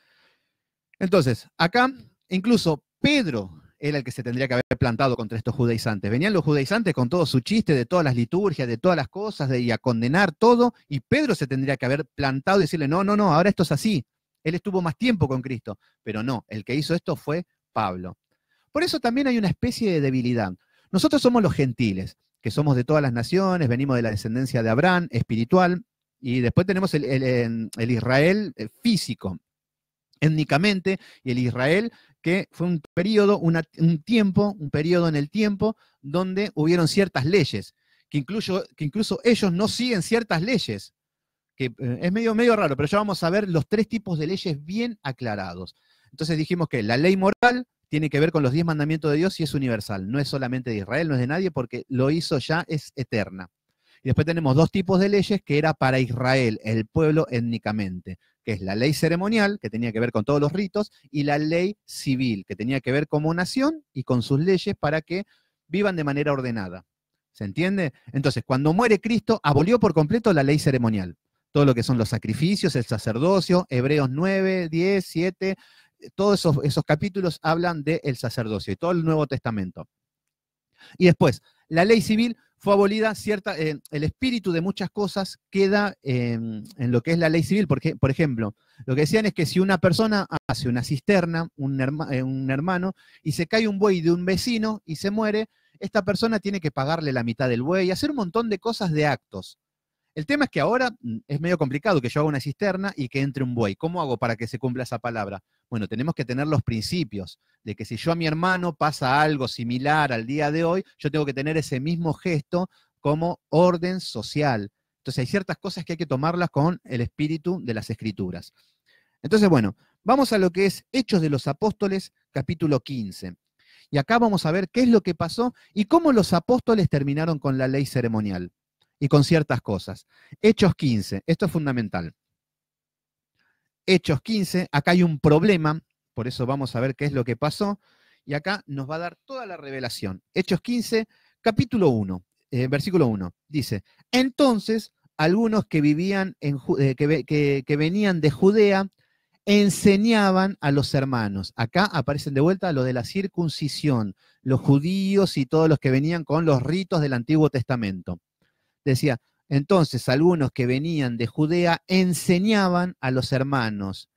Entonces, acá incluso Pedro era el que se tendría que haber plantado contra estos judaizantes. Venían los judaizantes con todo su chiste de todas las liturgias, de todas las cosas, de, y a condenar todo, y Pedro se tendría que haber plantado y decirle, no, no, no, ahora esto es así. Él estuvo más tiempo con Cristo, pero no, el que hizo esto fue Pablo. Por eso también hay una especie de debilidad. Nosotros somos los gentiles, que somos de todas las naciones, venimos de la descendencia de Abraham, espiritual, y después tenemos el, Israel eh, físico, étnicamente, y el Israel que fue un periodo, un tiempo, un periodo en el tiempo donde hubieron ciertas leyes, que incluso, que incluso ellos no siguen ciertas leyes, que eh, es medio, medio raro, pero ya vamos a ver los tres tipos de leyes bien aclarados. Entonces dijimos que la ley moral tiene que ver con los diez mandamientos de Dios y es universal, no es solamente de Israel, no es de nadie, porque lo hizo ya, es eterna. Y después tenemos dos tipos de leyes que era para Israel, el pueblo étnicamente, que es la ley ceremonial, que tenía que ver con todos los ritos, y la ley civil, que tenía que ver como nación y con sus leyes para que vivan de manera ordenada. ¿Se entiende? Entonces, cuando muere Cristo, abolió por completo la ley ceremonial. Todo lo que son los sacrificios, el sacerdocio, Hebreos 9, 10, 7, todos esos, capítulos hablan del sacerdocio y todo el Nuevo Testamento. Y después, la ley civil fue abolida cierta, eh, el espíritu de muchas cosas queda en lo que es la ley civil, porque, por ejemplo, lo que decían es que si una persona hace una cisterna, un, eh, un hermano, y se cae un buey de un vecino y se muere, esta persona tiene que pagarle la mitad del buey, y hacer un montón de cosas de actos. El tema es que ahora mm, es medio complicado que yo haga una cisterna y que entre un buey. ¿Cómo hago para que se cumpla esa palabra? Bueno, tenemos que tener los principios de que si yo a mi hermano pasa algo similar al día de hoy, yo tengo que tener ese mismo gesto como orden social. Entonces hay ciertas cosas que hay que tomarlas con el espíritu de las escrituras. Entonces, bueno, vamos a lo que es Hechos de los Apóstoles, capítulo 15. Y acá vamos a ver qué es lo que pasó y cómo los apóstoles terminaron con la ley ceremonial y con ciertas cosas. Hechos 15, esto es fundamental. Hechos 15, acá hay un problema, por eso vamos a ver qué es lo que pasó, y acá nos va a dar toda la revelación. Hechos 15, capítulo 1, eh, versículo 1, dice, entonces algunos que vivían, en, eh, que, que venían de Judea, enseñaban a los hermanos. Acá aparecen de vuelta lo de la circuncisión, los judíos y todos los que venían con los ritos del Antiguo Testamento decía, entonces algunos que venían de Judea enseñaban a los hermanos,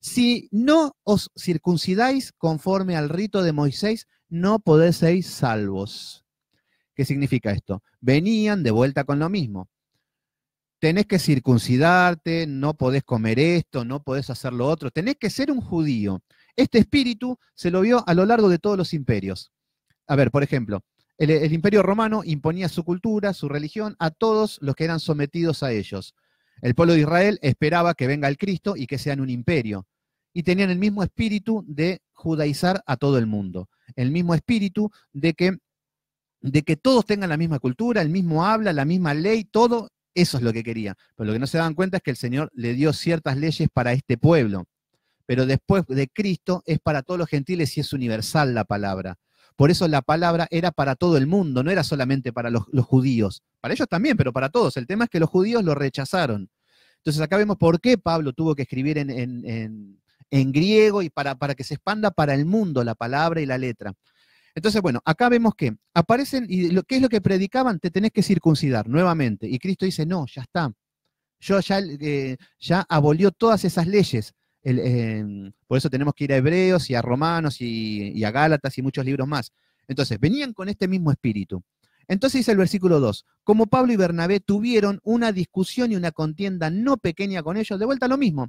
si no os circuncidáis conforme al rito de Moisés, no podéis ser salvos. ¿Qué significa esto? Venían de vuelta con lo mismo. Tenés que circuncidarte, no podés comer esto, no podés hacer lo otro, tenés que ser un judío. Este espíritu se lo vio a lo largo de todos los imperios. A ver, por ejemplo, el, imperio romano imponía su cultura, su religión a todos los que eran sometidos a ellos. El pueblo de Israel esperaba que venga el Cristo y que sean un imperio. Y tenían el mismo espíritu de judaizar a todo el mundo, el mismo espíritu de que, de que todos tengan la misma cultura, el mismo habla, la misma ley, todo eso es lo que quería. Pero lo que no se dan cuenta es que el Señor le dio ciertas leyes para este pueblo. Pero después de Cristo es para todos los gentiles y es universal la palabra. Por eso la palabra era para todo el mundo, no era solamente para los, judíos. Para ellos también, pero para todos. El tema es que los judíos lo rechazaron. Entonces acá vemos por qué Pablo tuvo que escribir en, griego y para, que se expanda para el mundo la palabra y la letra. Entonces, bueno, acá vemos que aparecen, y lo, ¿qué es lo que predicaban? Te tenés que circuncidar nuevamente. Y Cristo dice, no, ya está. Yo ya eh, abolió todas esas leyes. Em, por eso tenemos que ir a Hebreos y a Romanos y, a Gálatas y muchos libros más. Entonces, venían con este mismo espíritu. Entonces dice el versículo 2, como Pablo y Bernabé tuvieron una discusión y una contienda no pequeña con ellos, de vuelta lo mismo.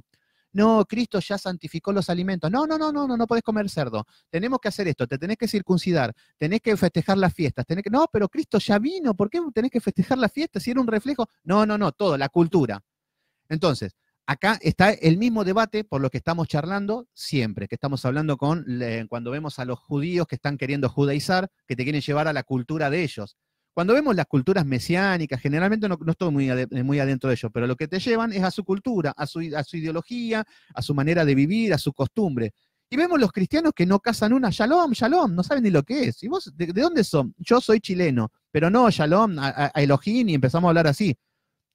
No, Cristo ya santificó los alimentos. No, no, no, no, no, no podés comer cerdo. Tenemos que hacer esto, te tenés que circuncidar, tenés que festejar las fiestas, tenés que... No, pero Cristo ya vino, ¿por qué tenés que festejar las fiestas si era un reflejo? No, no, no, todo, la cultura. Entonces, acá está el mismo debate por lo que estamos charlando siempre, que estamos hablando con cuando vemos a los judíos que están queriendo judaizar, que te quieren llevar a la cultura de ellos. Cuando vemos las culturas mesiánicas, generalmente no, estoy eh, muy, adentro de ellos, pero lo que te llevan es a su cultura, a su, ideología, a su manera de vivir, a su costumbre. Y vemos los cristianos que no casan una, shalom, shalom, no saben ni lo que es. ¿Y vos de, dónde son? Yo soy chileno, pero no, shalom, a Elohim, y empezamos a hablar así.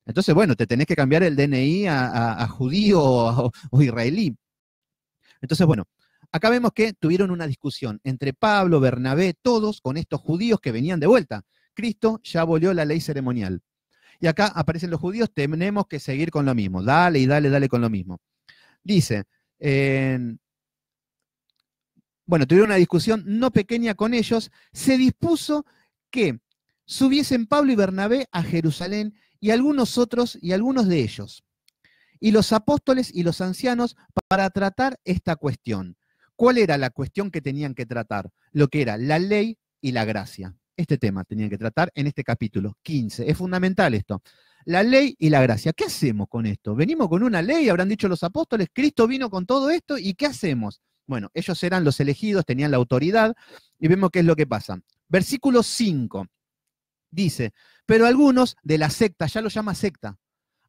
Entonces, bueno, te tenés que cambiar el DNI a, judío o, israelí. Entonces, bueno, acá vemos que tuvieron una discusión entre Pablo, Bernabé, todos con estos judíos que venían de vuelta. Cristo ya abolió la ley ceremonial. Y acá aparecen los judíos, tenemos que seguir con lo mismo. Dale y dale, dale con lo mismo. Dice, bueno, tuvieron una discusión no pequeña con ellos. Se dispuso que subiesen Pablo y Bernabé a Jerusalén y algunos otros y algunos de ellos, y los apóstoles y los ancianos para tratar esta cuestión. ¿Cuál era la cuestión que tenían que tratar? Lo que era la ley y la gracia. Este tema tenían que tratar en este capítulo 15. Es fundamental esto. La ley y la gracia. ¿Qué hacemos con esto? ¿Venimos con una ley? Habrán dicho los apóstoles, Cristo vino con todo esto y ¿qué hacemos? Bueno, ellos eran los elegidos, tenían la autoridad y vemos qué es lo que pasa. Versículo 5. Dice, pero algunos de la secta, ya lo llama secta.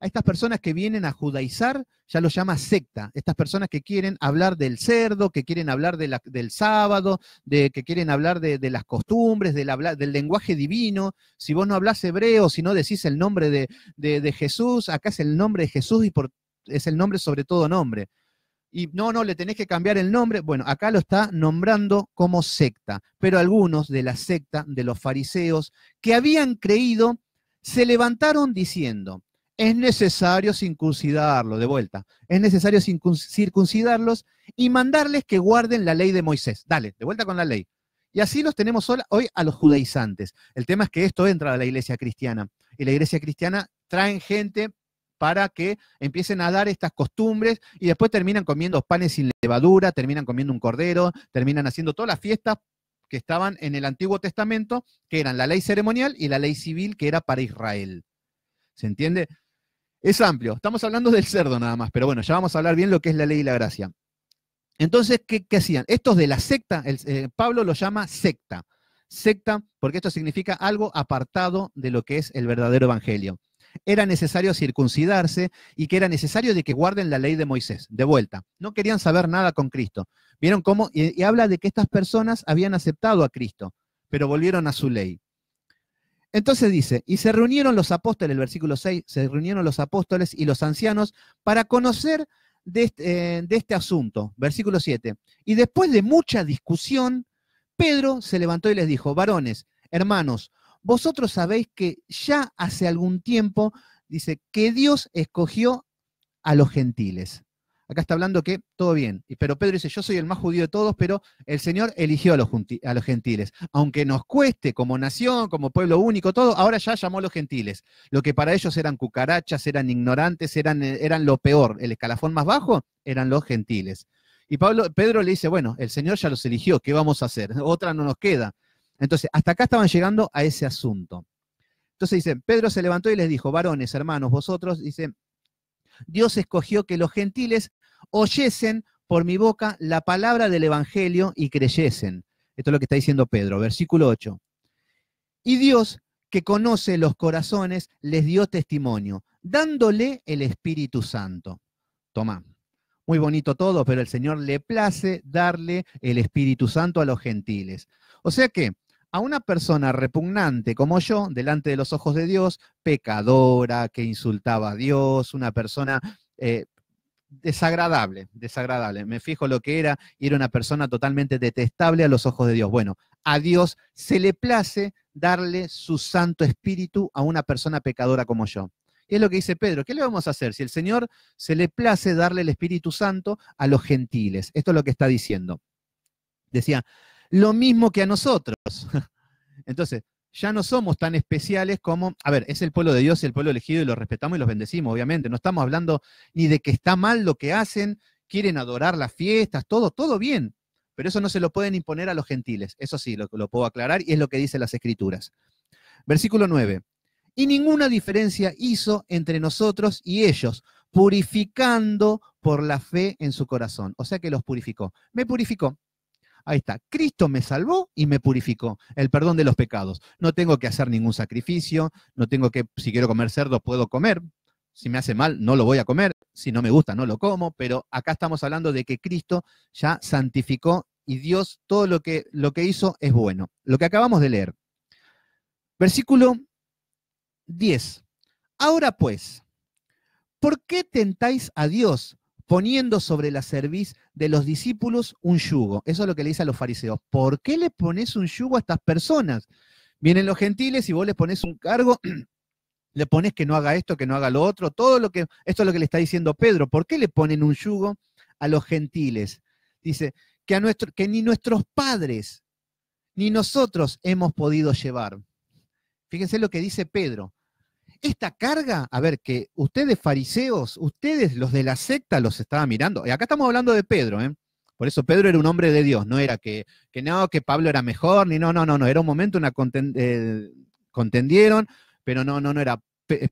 A estas personas que vienen a judaizar, ya lo llama secta. Estas personas que quieren hablar del cerdo, que quieren hablar del sábado, de, que quieren hablar de, las costumbres, del, del, lenguaje divino. Si vos no hablas hebreo, si no decís el nombre de, de Jesús, acá es el nombre de Jesús y por, es el nombre sobre todo nombre y no, no, le tenés que cambiar el nombre. Bueno, acá lo está nombrando como secta, pero algunos de la secta de los fariseos que habían creído se levantaron diciendo, es necesario circuncidarlo, de vuelta, es necesario circuncidarlos y mandarles que guarden la ley de Moisés. Dale, de vuelta con la ley. Y así los tenemos hoy a los judaizantes. El tema es que esto entra a la iglesia cristiana y la iglesia cristiana traen gente para que empiecen a dar estas costumbres y después terminan comiendo panes sin levadura, terminan comiendo un cordero, terminan haciendo todas las fiestas que estaban en el Antiguo Testamento, que eran la ley ceremonial y la ley civil, que era para Israel. ¿Se entiende? Es amplio. Estamos hablando del cerdo nada más, pero bueno, ya vamos a hablar bien lo que es la ley y la gracia. Entonces, ¿qué, hacían? Estos de la secta, el, eh, Pablo lo llama secta. Secta, porque esto significa algo apartado de lo que es el verdadero evangelio era necesario circuncidarse y que era necesario de que guarden la ley de Moisés. De vuelta, no querían saber nada con Cristo. Vieron cómo, y, habla de que estas personas habían aceptado a Cristo, pero volvieron a su ley. Entonces dice, y se reunieron los apóstoles, el versículo 6, se reunieron los apóstoles y los ancianos para conocer de eh, de este, asunto. Versículo 7. Y después de mucha discusión, Pedro se levantó y les dijo, varones, hermanos, vosotros sabéis que ya hace algún tiempo, dice, que Dios escogió a los gentiles. Acá está hablando que todo bien, pero Pedro dice, yo soy el más judío de todos, pero el Señor eligió a los, a los gentiles. Aunque nos cueste como nación, como pueblo único, todo, ahora ya llamó a los gentiles. Lo que para ellos eran cucarachas, eran ignorantes, eran, eran lo peor, el escalafón más bajo, eran los gentiles. Y Pablo, Pedro le dice, bueno, el Señor ya los eligió, ¿qué vamos a hacer? Otra no nos queda. Entonces, hasta acá estaban llegando a ese asunto. Entonces dice, Pedro se levantó y les dijo, varones, hermanos, vosotros, dice, Dios escogió que los gentiles oyesen por mi boca la palabra del Evangelio y creyesen. Esto es lo que está diciendo Pedro, versículo 8. Y Dios, que conoce los corazones, les dio testimonio, dándole el Espíritu Santo. Tomá. Muy bonito todo, pero el Señor le place darle el Espíritu Santo a los gentiles. O sea que a una persona repugnante como yo, delante de los ojos de Dios, pecadora, que insultaba a Dios, una persona eh, desagradable, desagradable. Me fijo lo que era y era una persona totalmente detestable a los ojos de Dios. Bueno, a Dios se le place darle su Santo Espíritu a una persona pecadora como yo. Y es lo que dice Pedro, ¿qué le vamos a hacer si el Señor se le place darle el Espíritu Santo a los gentiles? Esto es lo que está diciendo. Decía, lo mismo que a nosotros. Entonces, ya no somos tan especiales como, a ver, es el pueblo de Dios, y el pueblo elegido y los respetamos y los bendecimos, obviamente. No estamos hablando ni de que está mal lo que hacen, quieren adorar las fiestas, todo, todo bien. Pero eso no se lo pueden imponer a los gentiles. Eso sí, lo, lo puedo aclarar y es lo que dicen las escrituras. Versículo 9. Y ninguna diferencia hizo entre nosotros y ellos, purificando por la fe en su corazón. O sea que los purificó. Me purificó. Ahí está. Cristo me salvó y me purificó. El perdón de los pecados. No tengo que hacer ningún sacrificio, no tengo que, si quiero comer cerdo, puedo comer. Si me hace mal, no lo voy a comer. Si no me gusta, no lo como. Pero acá estamos hablando de que Cristo ya santificó y Dios todo lo que, lo que hizo es bueno. Lo que acabamos de leer. Versículo 10. Ahora pues, ¿por qué tentáis a Dios poniendo sobre la cerviz de los discípulos un yugo. Eso es lo que le dice a los fariseos. ¿Por qué le pones un yugo a estas personas? Vienen los gentiles y vos les pones un cargo, le pones que no haga esto, que no haga lo otro, todo lo que, esto es lo que le está diciendo Pedro. ¿Por qué le ponen un yugo a los gentiles? Dice, que, a nuestro, que ni nuestros padres, ni nosotros hemos podido llevar. Fíjense lo que dice Pedro. Esta carga, a ver, que ustedes fariseos, ustedes los de la secta los estaban mirando. Y acá estamos hablando de Pedro, ¿eh? Por eso Pedro era un hombre de Dios, no era que, que no, que Pablo era mejor, ni no, no, no, no. Era un momento, una eh, contendieron, pero no, no, no era.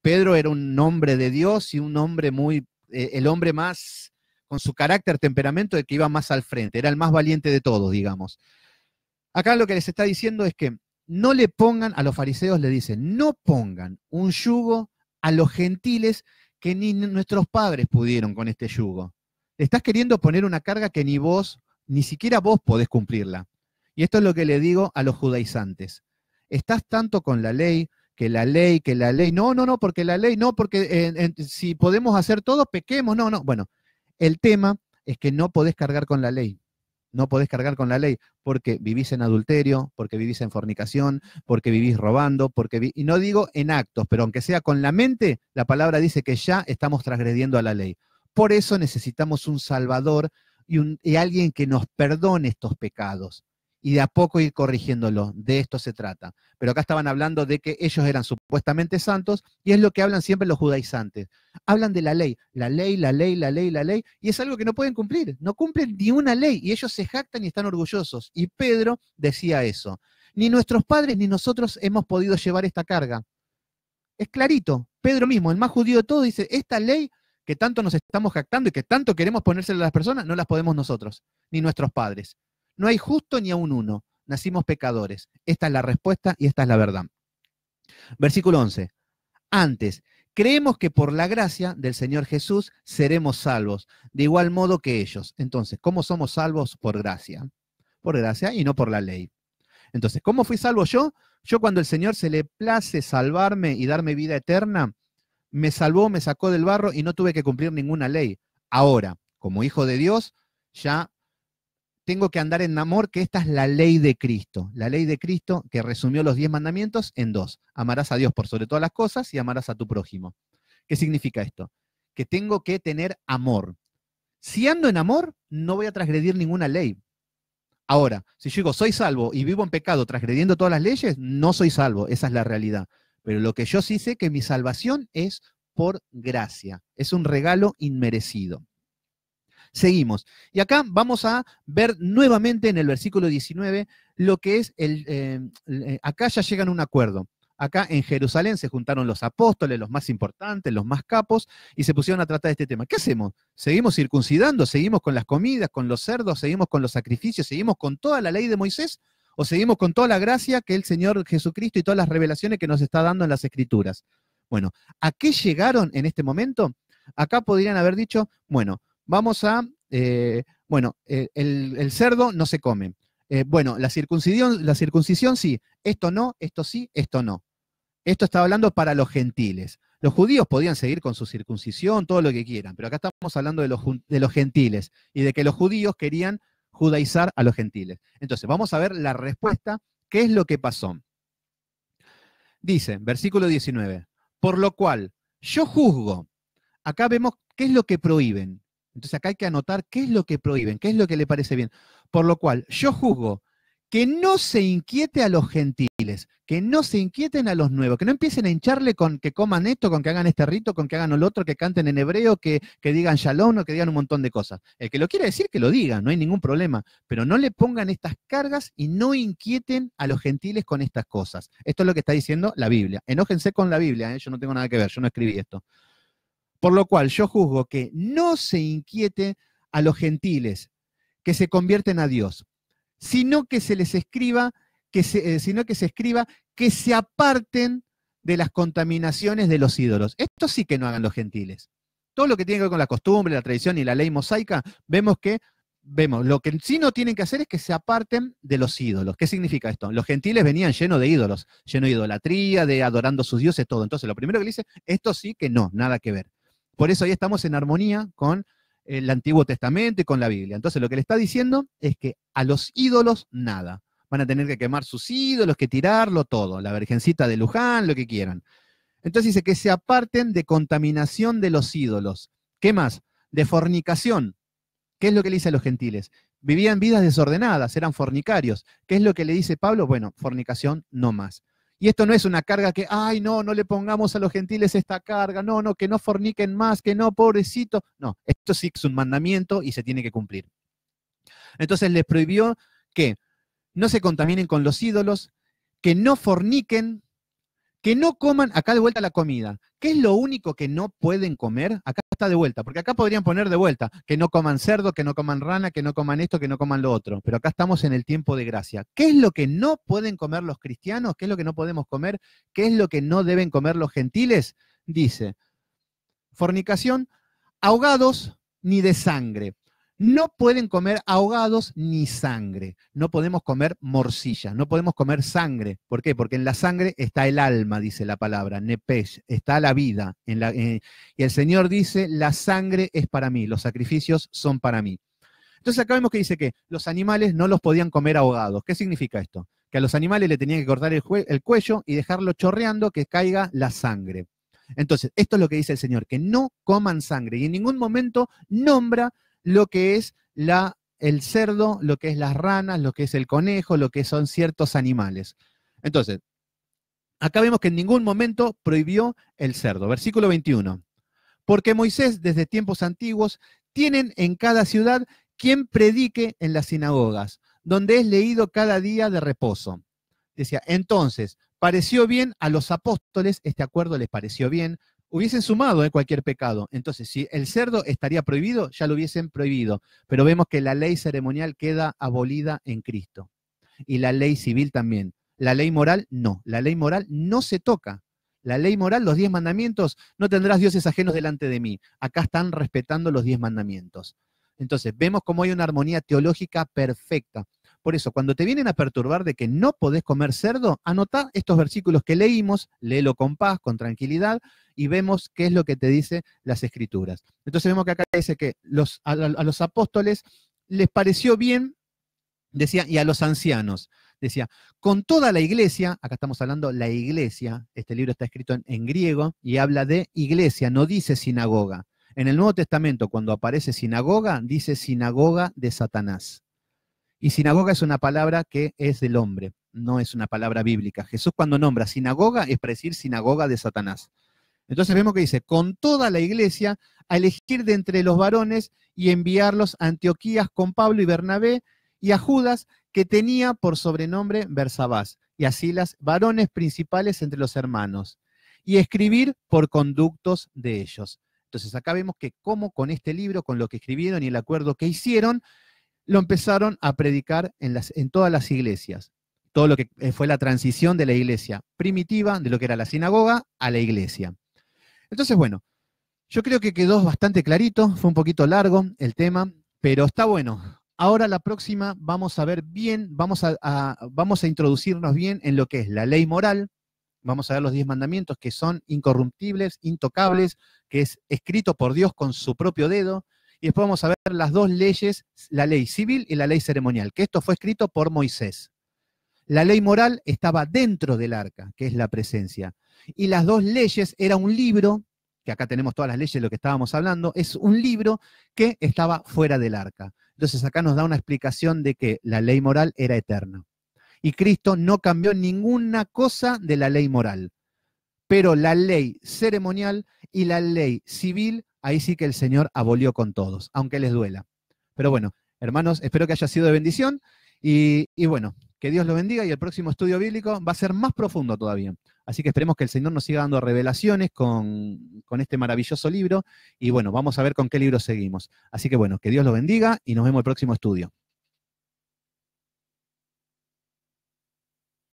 Pedro era un hombre de Dios y un hombre muy, eh, el hombre más, con su carácter, temperamento, el que iba más al frente, era el más valiente de todos, digamos. Acá lo que les está diciendo es que no le pongan, a los fariseos le dicen, no pongan un yugo a los gentiles que ni nuestros padres pudieron con este yugo. estás queriendo poner una carga que ni vos, ni siquiera vos podés cumplirla. Y esto es lo que le digo a los judaizantes. Estás tanto con la ley, que la ley, que la ley, no, no, no, porque la ley, no, porque eh, si podemos hacer todo, pequemos, no, no. Bueno, el tema es que no podés cargar con la ley no podés cargar con la ley porque vivís en adulterio, porque vivís en fornicación, porque vivís robando, porque y no digo en actos, pero aunque sea con la mente, la palabra dice que ya estamos transgrediendo a la ley. Por eso necesitamos un salvador y alguien que nos perdone estos pecados y de a poco ir corrigiéndolo. De esto se trata. Pero acá estaban hablando de que ellos eran supuestamente santos y es lo que hablan siempre los judaizantes. Hablan de la ley, la ley, la ley, la ley, la ley, y es algo que no pueden cumplir. No cumplen ni una ley y ellos se jactan y están orgullosos. Y Pedro decía eso. Ni nuestros padres ni nosotros hemos podido llevar esta carga. Es clarito. Pedro mismo, el más judío de todos, dice, esta ley que tanto nos estamos jactando y que tanto queremos ponérsela a las personas, no las podemos nosotros, ni nuestros padres. No hay justo ni a un uno. Nacimos pecadores. Esta es la respuesta y esta es la verdad. Versículo 11. Antes, creemos que por la gracia del Señor Jesús seremos salvos, de igual modo que ellos. Entonces, ¿cómo somos salvos? Por gracia. Por gracia y no por la ley. Entonces, ¿cómo fui salvo yo? Yo cuando el Señor se le place salvarme y darme vida eterna, me salvó, me sacó del barro y no tuve que cumplir ninguna ley. Ahora, como hijo de Dios, ya tengo que andar en amor, que esta es la ley de Cristo. La ley de Cristo que resumió los diez mandamientos en dos. Amarás a Dios por sobre todas las cosas y amarás a tu prójimo. ¿Qué significa esto? Que tengo que tener amor. Si ando en amor, no voy a transgredir ninguna ley. Ahora, si yo digo, soy salvo y vivo en pecado transgrediendo todas las leyes, no soy salvo, esa es la realidad. Pero lo que yo sí sé que mi salvación es por gracia, es un regalo inmerecido seguimos. Y acá vamos a ver nuevamente en el versículo 19 lo que es el... Em, eh, acá ya llegan a un acuerdo. Acá en Jerusalén se juntaron los apóstoles, los más importantes, los más capos, y se pusieron a tratar este tema. ¿Qué hacemos? ¿Seguimos circuncidando? ¿Seguimos con las comidas, con los cerdos? ¿Seguimos con los sacrificios? ¿Seguimos con toda la ley de Moisés? ¿O seguimos con toda la gracia que el Señor Jesucristo y todas las revelaciones que nos está dando en las Escrituras? Bueno, ¿a qué llegaron en este momento? Acá podrían haber dicho, bueno, Vamos a, eh, bueno, eh, el, cerdo no se come. Eh, bueno, la circuncisión, la circuncisión sí, esto no, esto sí, esto no. Esto está hablando para los gentiles. Los judíos podían seguir con su circuncisión, todo lo que quieran, pero acá estamos hablando de los, de los gentiles y de que los judíos querían judaizar a los gentiles. Entonces, vamos a ver la respuesta, qué es lo que pasó. Dice, versículo 19, por lo cual yo juzgo, acá vemos qué es lo que prohíben. Entonces acá hay que anotar qué es lo que prohíben, qué es lo que le parece bien. Por lo cual, yo juzgo que no se inquiete a los gentiles, que no se inquieten a los nuevos, que no empiecen a hincharle con que coman esto, con que hagan este rito, con que hagan el otro, que canten en hebreo, que, digan shalom o que digan un montón de cosas. El que lo quiera decir, que lo diga, no hay ningún problema, pero no le pongan estas cargas y no inquieten a los gentiles con estas cosas. Esto es lo que está diciendo la Biblia. Enójense con la Biblia, ¿eh? yo no tengo nada que ver, yo no escribí esto. Por lo cual yo juzgo que no se inquiete a los gentiles que se convierten a Dios, sino que se les escriba, que se, eh, sino que se escriba que se aparten de las contaminaciones de los ídolos. Esto sí que no hagan los gentiles. Todo lo que tiene que ver con la costumbre, la tradición y la ley mosaica, vemos que vemos, lo que sí no tienen que hacer es que se aparten de los ídolos. ¿Qué significa esto? Los gentiles venían llenos de ídolos, llenos de idolatría, de adorando a sus dioses, todo. Entonces, lo primero que le dice, esto sí que no, nada que ver. Por eso ahí estamos en armonía con el Antiguo Testamento y con la Biblia. Entonces lo que le está diciendo es que a los ídolos nada. Van a tener que quemar sus ídolos, que tirarlo todo, la Virgencita de Luján, lo que quieran. Entonces dice que se aparten de contaminación de los ídolos. ¿Qué más? De fornicación. ¿Qué es lo que le dice a los gentiles? Vivían vidas desordenadas, eran fornicarios. ¿Qué es lo que le dice Pablo? Bueno, fornicación no más. Y esto no es una carga que, ay, no, no le pongamos a los gentiles esta carga, no, no, que no forniquen más, que no, pobrecito. No, esto sí es un mandamiento y se tiene que cumplir. Entonces les prohibió que no se contaminen con los ídolos, que no forniquen, que no coman acá de vuelta la comida. ¿Qué es lo único que no pueden comer? Acá está de vuelta, porque acá podrían poner de vuelta que no coman cerdo, que no coman rana, que no coman esto, que no coman lo otro. Pero acá estamos en el tiempo de gracia. ¿Qué es lo que no pueden comer los cristianos? ¿Qué es lo que no podemos comer? ¿Qué es lo que no deben comer los gentiles? Dice, fornicación, ahogados ni de sangre. No pueden comer ahogados ni sangre. No podemos comer morcilla, no podemos comer sangre. ¿Por qué? Porque en la sangre está el alma, dice la palabra, nepesh, está la vida. Eh, y el Señor dice, la sangre es para mí, los sacrificios son para mí. Entonces acá vemos que dice que los animales no los podían comer ahogados. ¿Qué significa esto? Que a los animales le tenían que cortar el, el cuello y dejarlo chorreando que caiga la sangre. Entonces, esto es lo que dice el Señor, que no coman sangre. Y en ningún momento nombra lo que es la, el cerdo, lo que es las ranas, lo que es el conejo, lo que son ciertos animales. Entonces, acá vemos que en ningún momento prohibió el cerdo. Versículo 21. Porque Moisés, desde tiempos antiguos, tienen en cada ciudad quien predique en las sinagogas, donde es leído cada día de reposo. Decía, entonces, pareció bien a los apóstoles, este acuerdo les pareció bien, hubiesen sumado eh, cualquier pecado. Entonces, si el cerdo estaría prohibido, ya lo hubiesen prohibido. Pero vemos que la ley ceremonial queda abolida en Cristo. Y la ley civil también. La ley moral, no. La ley moral no se toca. La ley moral, los diez mandamientos, no tendrás dioses ajenos delante de mí. Acá están respetando los diez mandamientos. Entonces, vemos cómo hay una armonía teológica perfecta. Por eso, cuando te vienen a perturbar de que no podés comer cerdo, anota estos versículos que leímos, léelo con paz, con tranquilidad, y vemos qué es lo que te dice las escrituras. Entonces vemos que acá dice que los, a, los apóstoles les pareció bien, decía, y a los ancianos. Decía, con toda la iglesia, acá estamos hablando la iglesia, este libro está escrito en griego y habla de iglesia, no dice sinagoga. En el Nuevo Testamento, cuando aparece sinagoga, dice sinagoga de Satanás. Y sinagoga es una palabra que es del hombre, no es una palabra bíblica. Jesús cuando nombra sinagoga es para decir sinagoga de Satanás. Entonces vemos que dice, con toda la iglesia, a elegir de entre los varones y enviarlos a Antioquías con Pablo y Bernabé y a Judas, que tenía por sobrenombre Bersabás, y así las varones principales entre los hermanos, y escribir por conductos de ellos. Entonces acá vemos que como con este libro, con lo que escribieron y el acuerdo que hicieron, lo empezaron a predicar en, las, en todas las iglesias. Todo lo que eh, fue la transición de la iglesia primitiva, de lo que era la sinagoga, a la iglesia. Entonces, bueno, yo creo que quedó bastante clarito, fue un poquito largo el tema, pero está bueno. Ahora la próxima vamos a ver bien, vamos a, vamos a introducirnos bien en lo que es la ley moral, vamos a ver los diez mandamientos que son incorruptibles, intocables, que es escrito por Dios con su propio dedo, y después vamos a ver las dos leyes, la ley civil y la ley ceremonial, que esto fue escrito por Moisés. La ley moral estaba dentro del arca, que es la presencia. Y las dos leyes era un libro, que acá tenemos todas las leyes de lo que estábamos hablando, es un libro que estaba fuera del arca. Entonces acá nos da una explicación de que la ley moral era eterna. Y Cristo no cambió ninguna cosa de la ley moral. Pero la ley ceremonial y la ley civil ahí sí que el Señor abolió con todos, aunque les duela. Pero bueno, hermanos, espero que haya sido de bendición y, bueno, que Dios lo bendiga y el próximo estudio bíblico va a ser más profundo todavía. Así que esperemos que el Señor nos siga dando revelaciones con, con, este maravilloso libro. Y bueno, vamos a ver con qué libro seguimos. Así que bueno, que Dios lo bendiga y nos vemos el próximo estudio.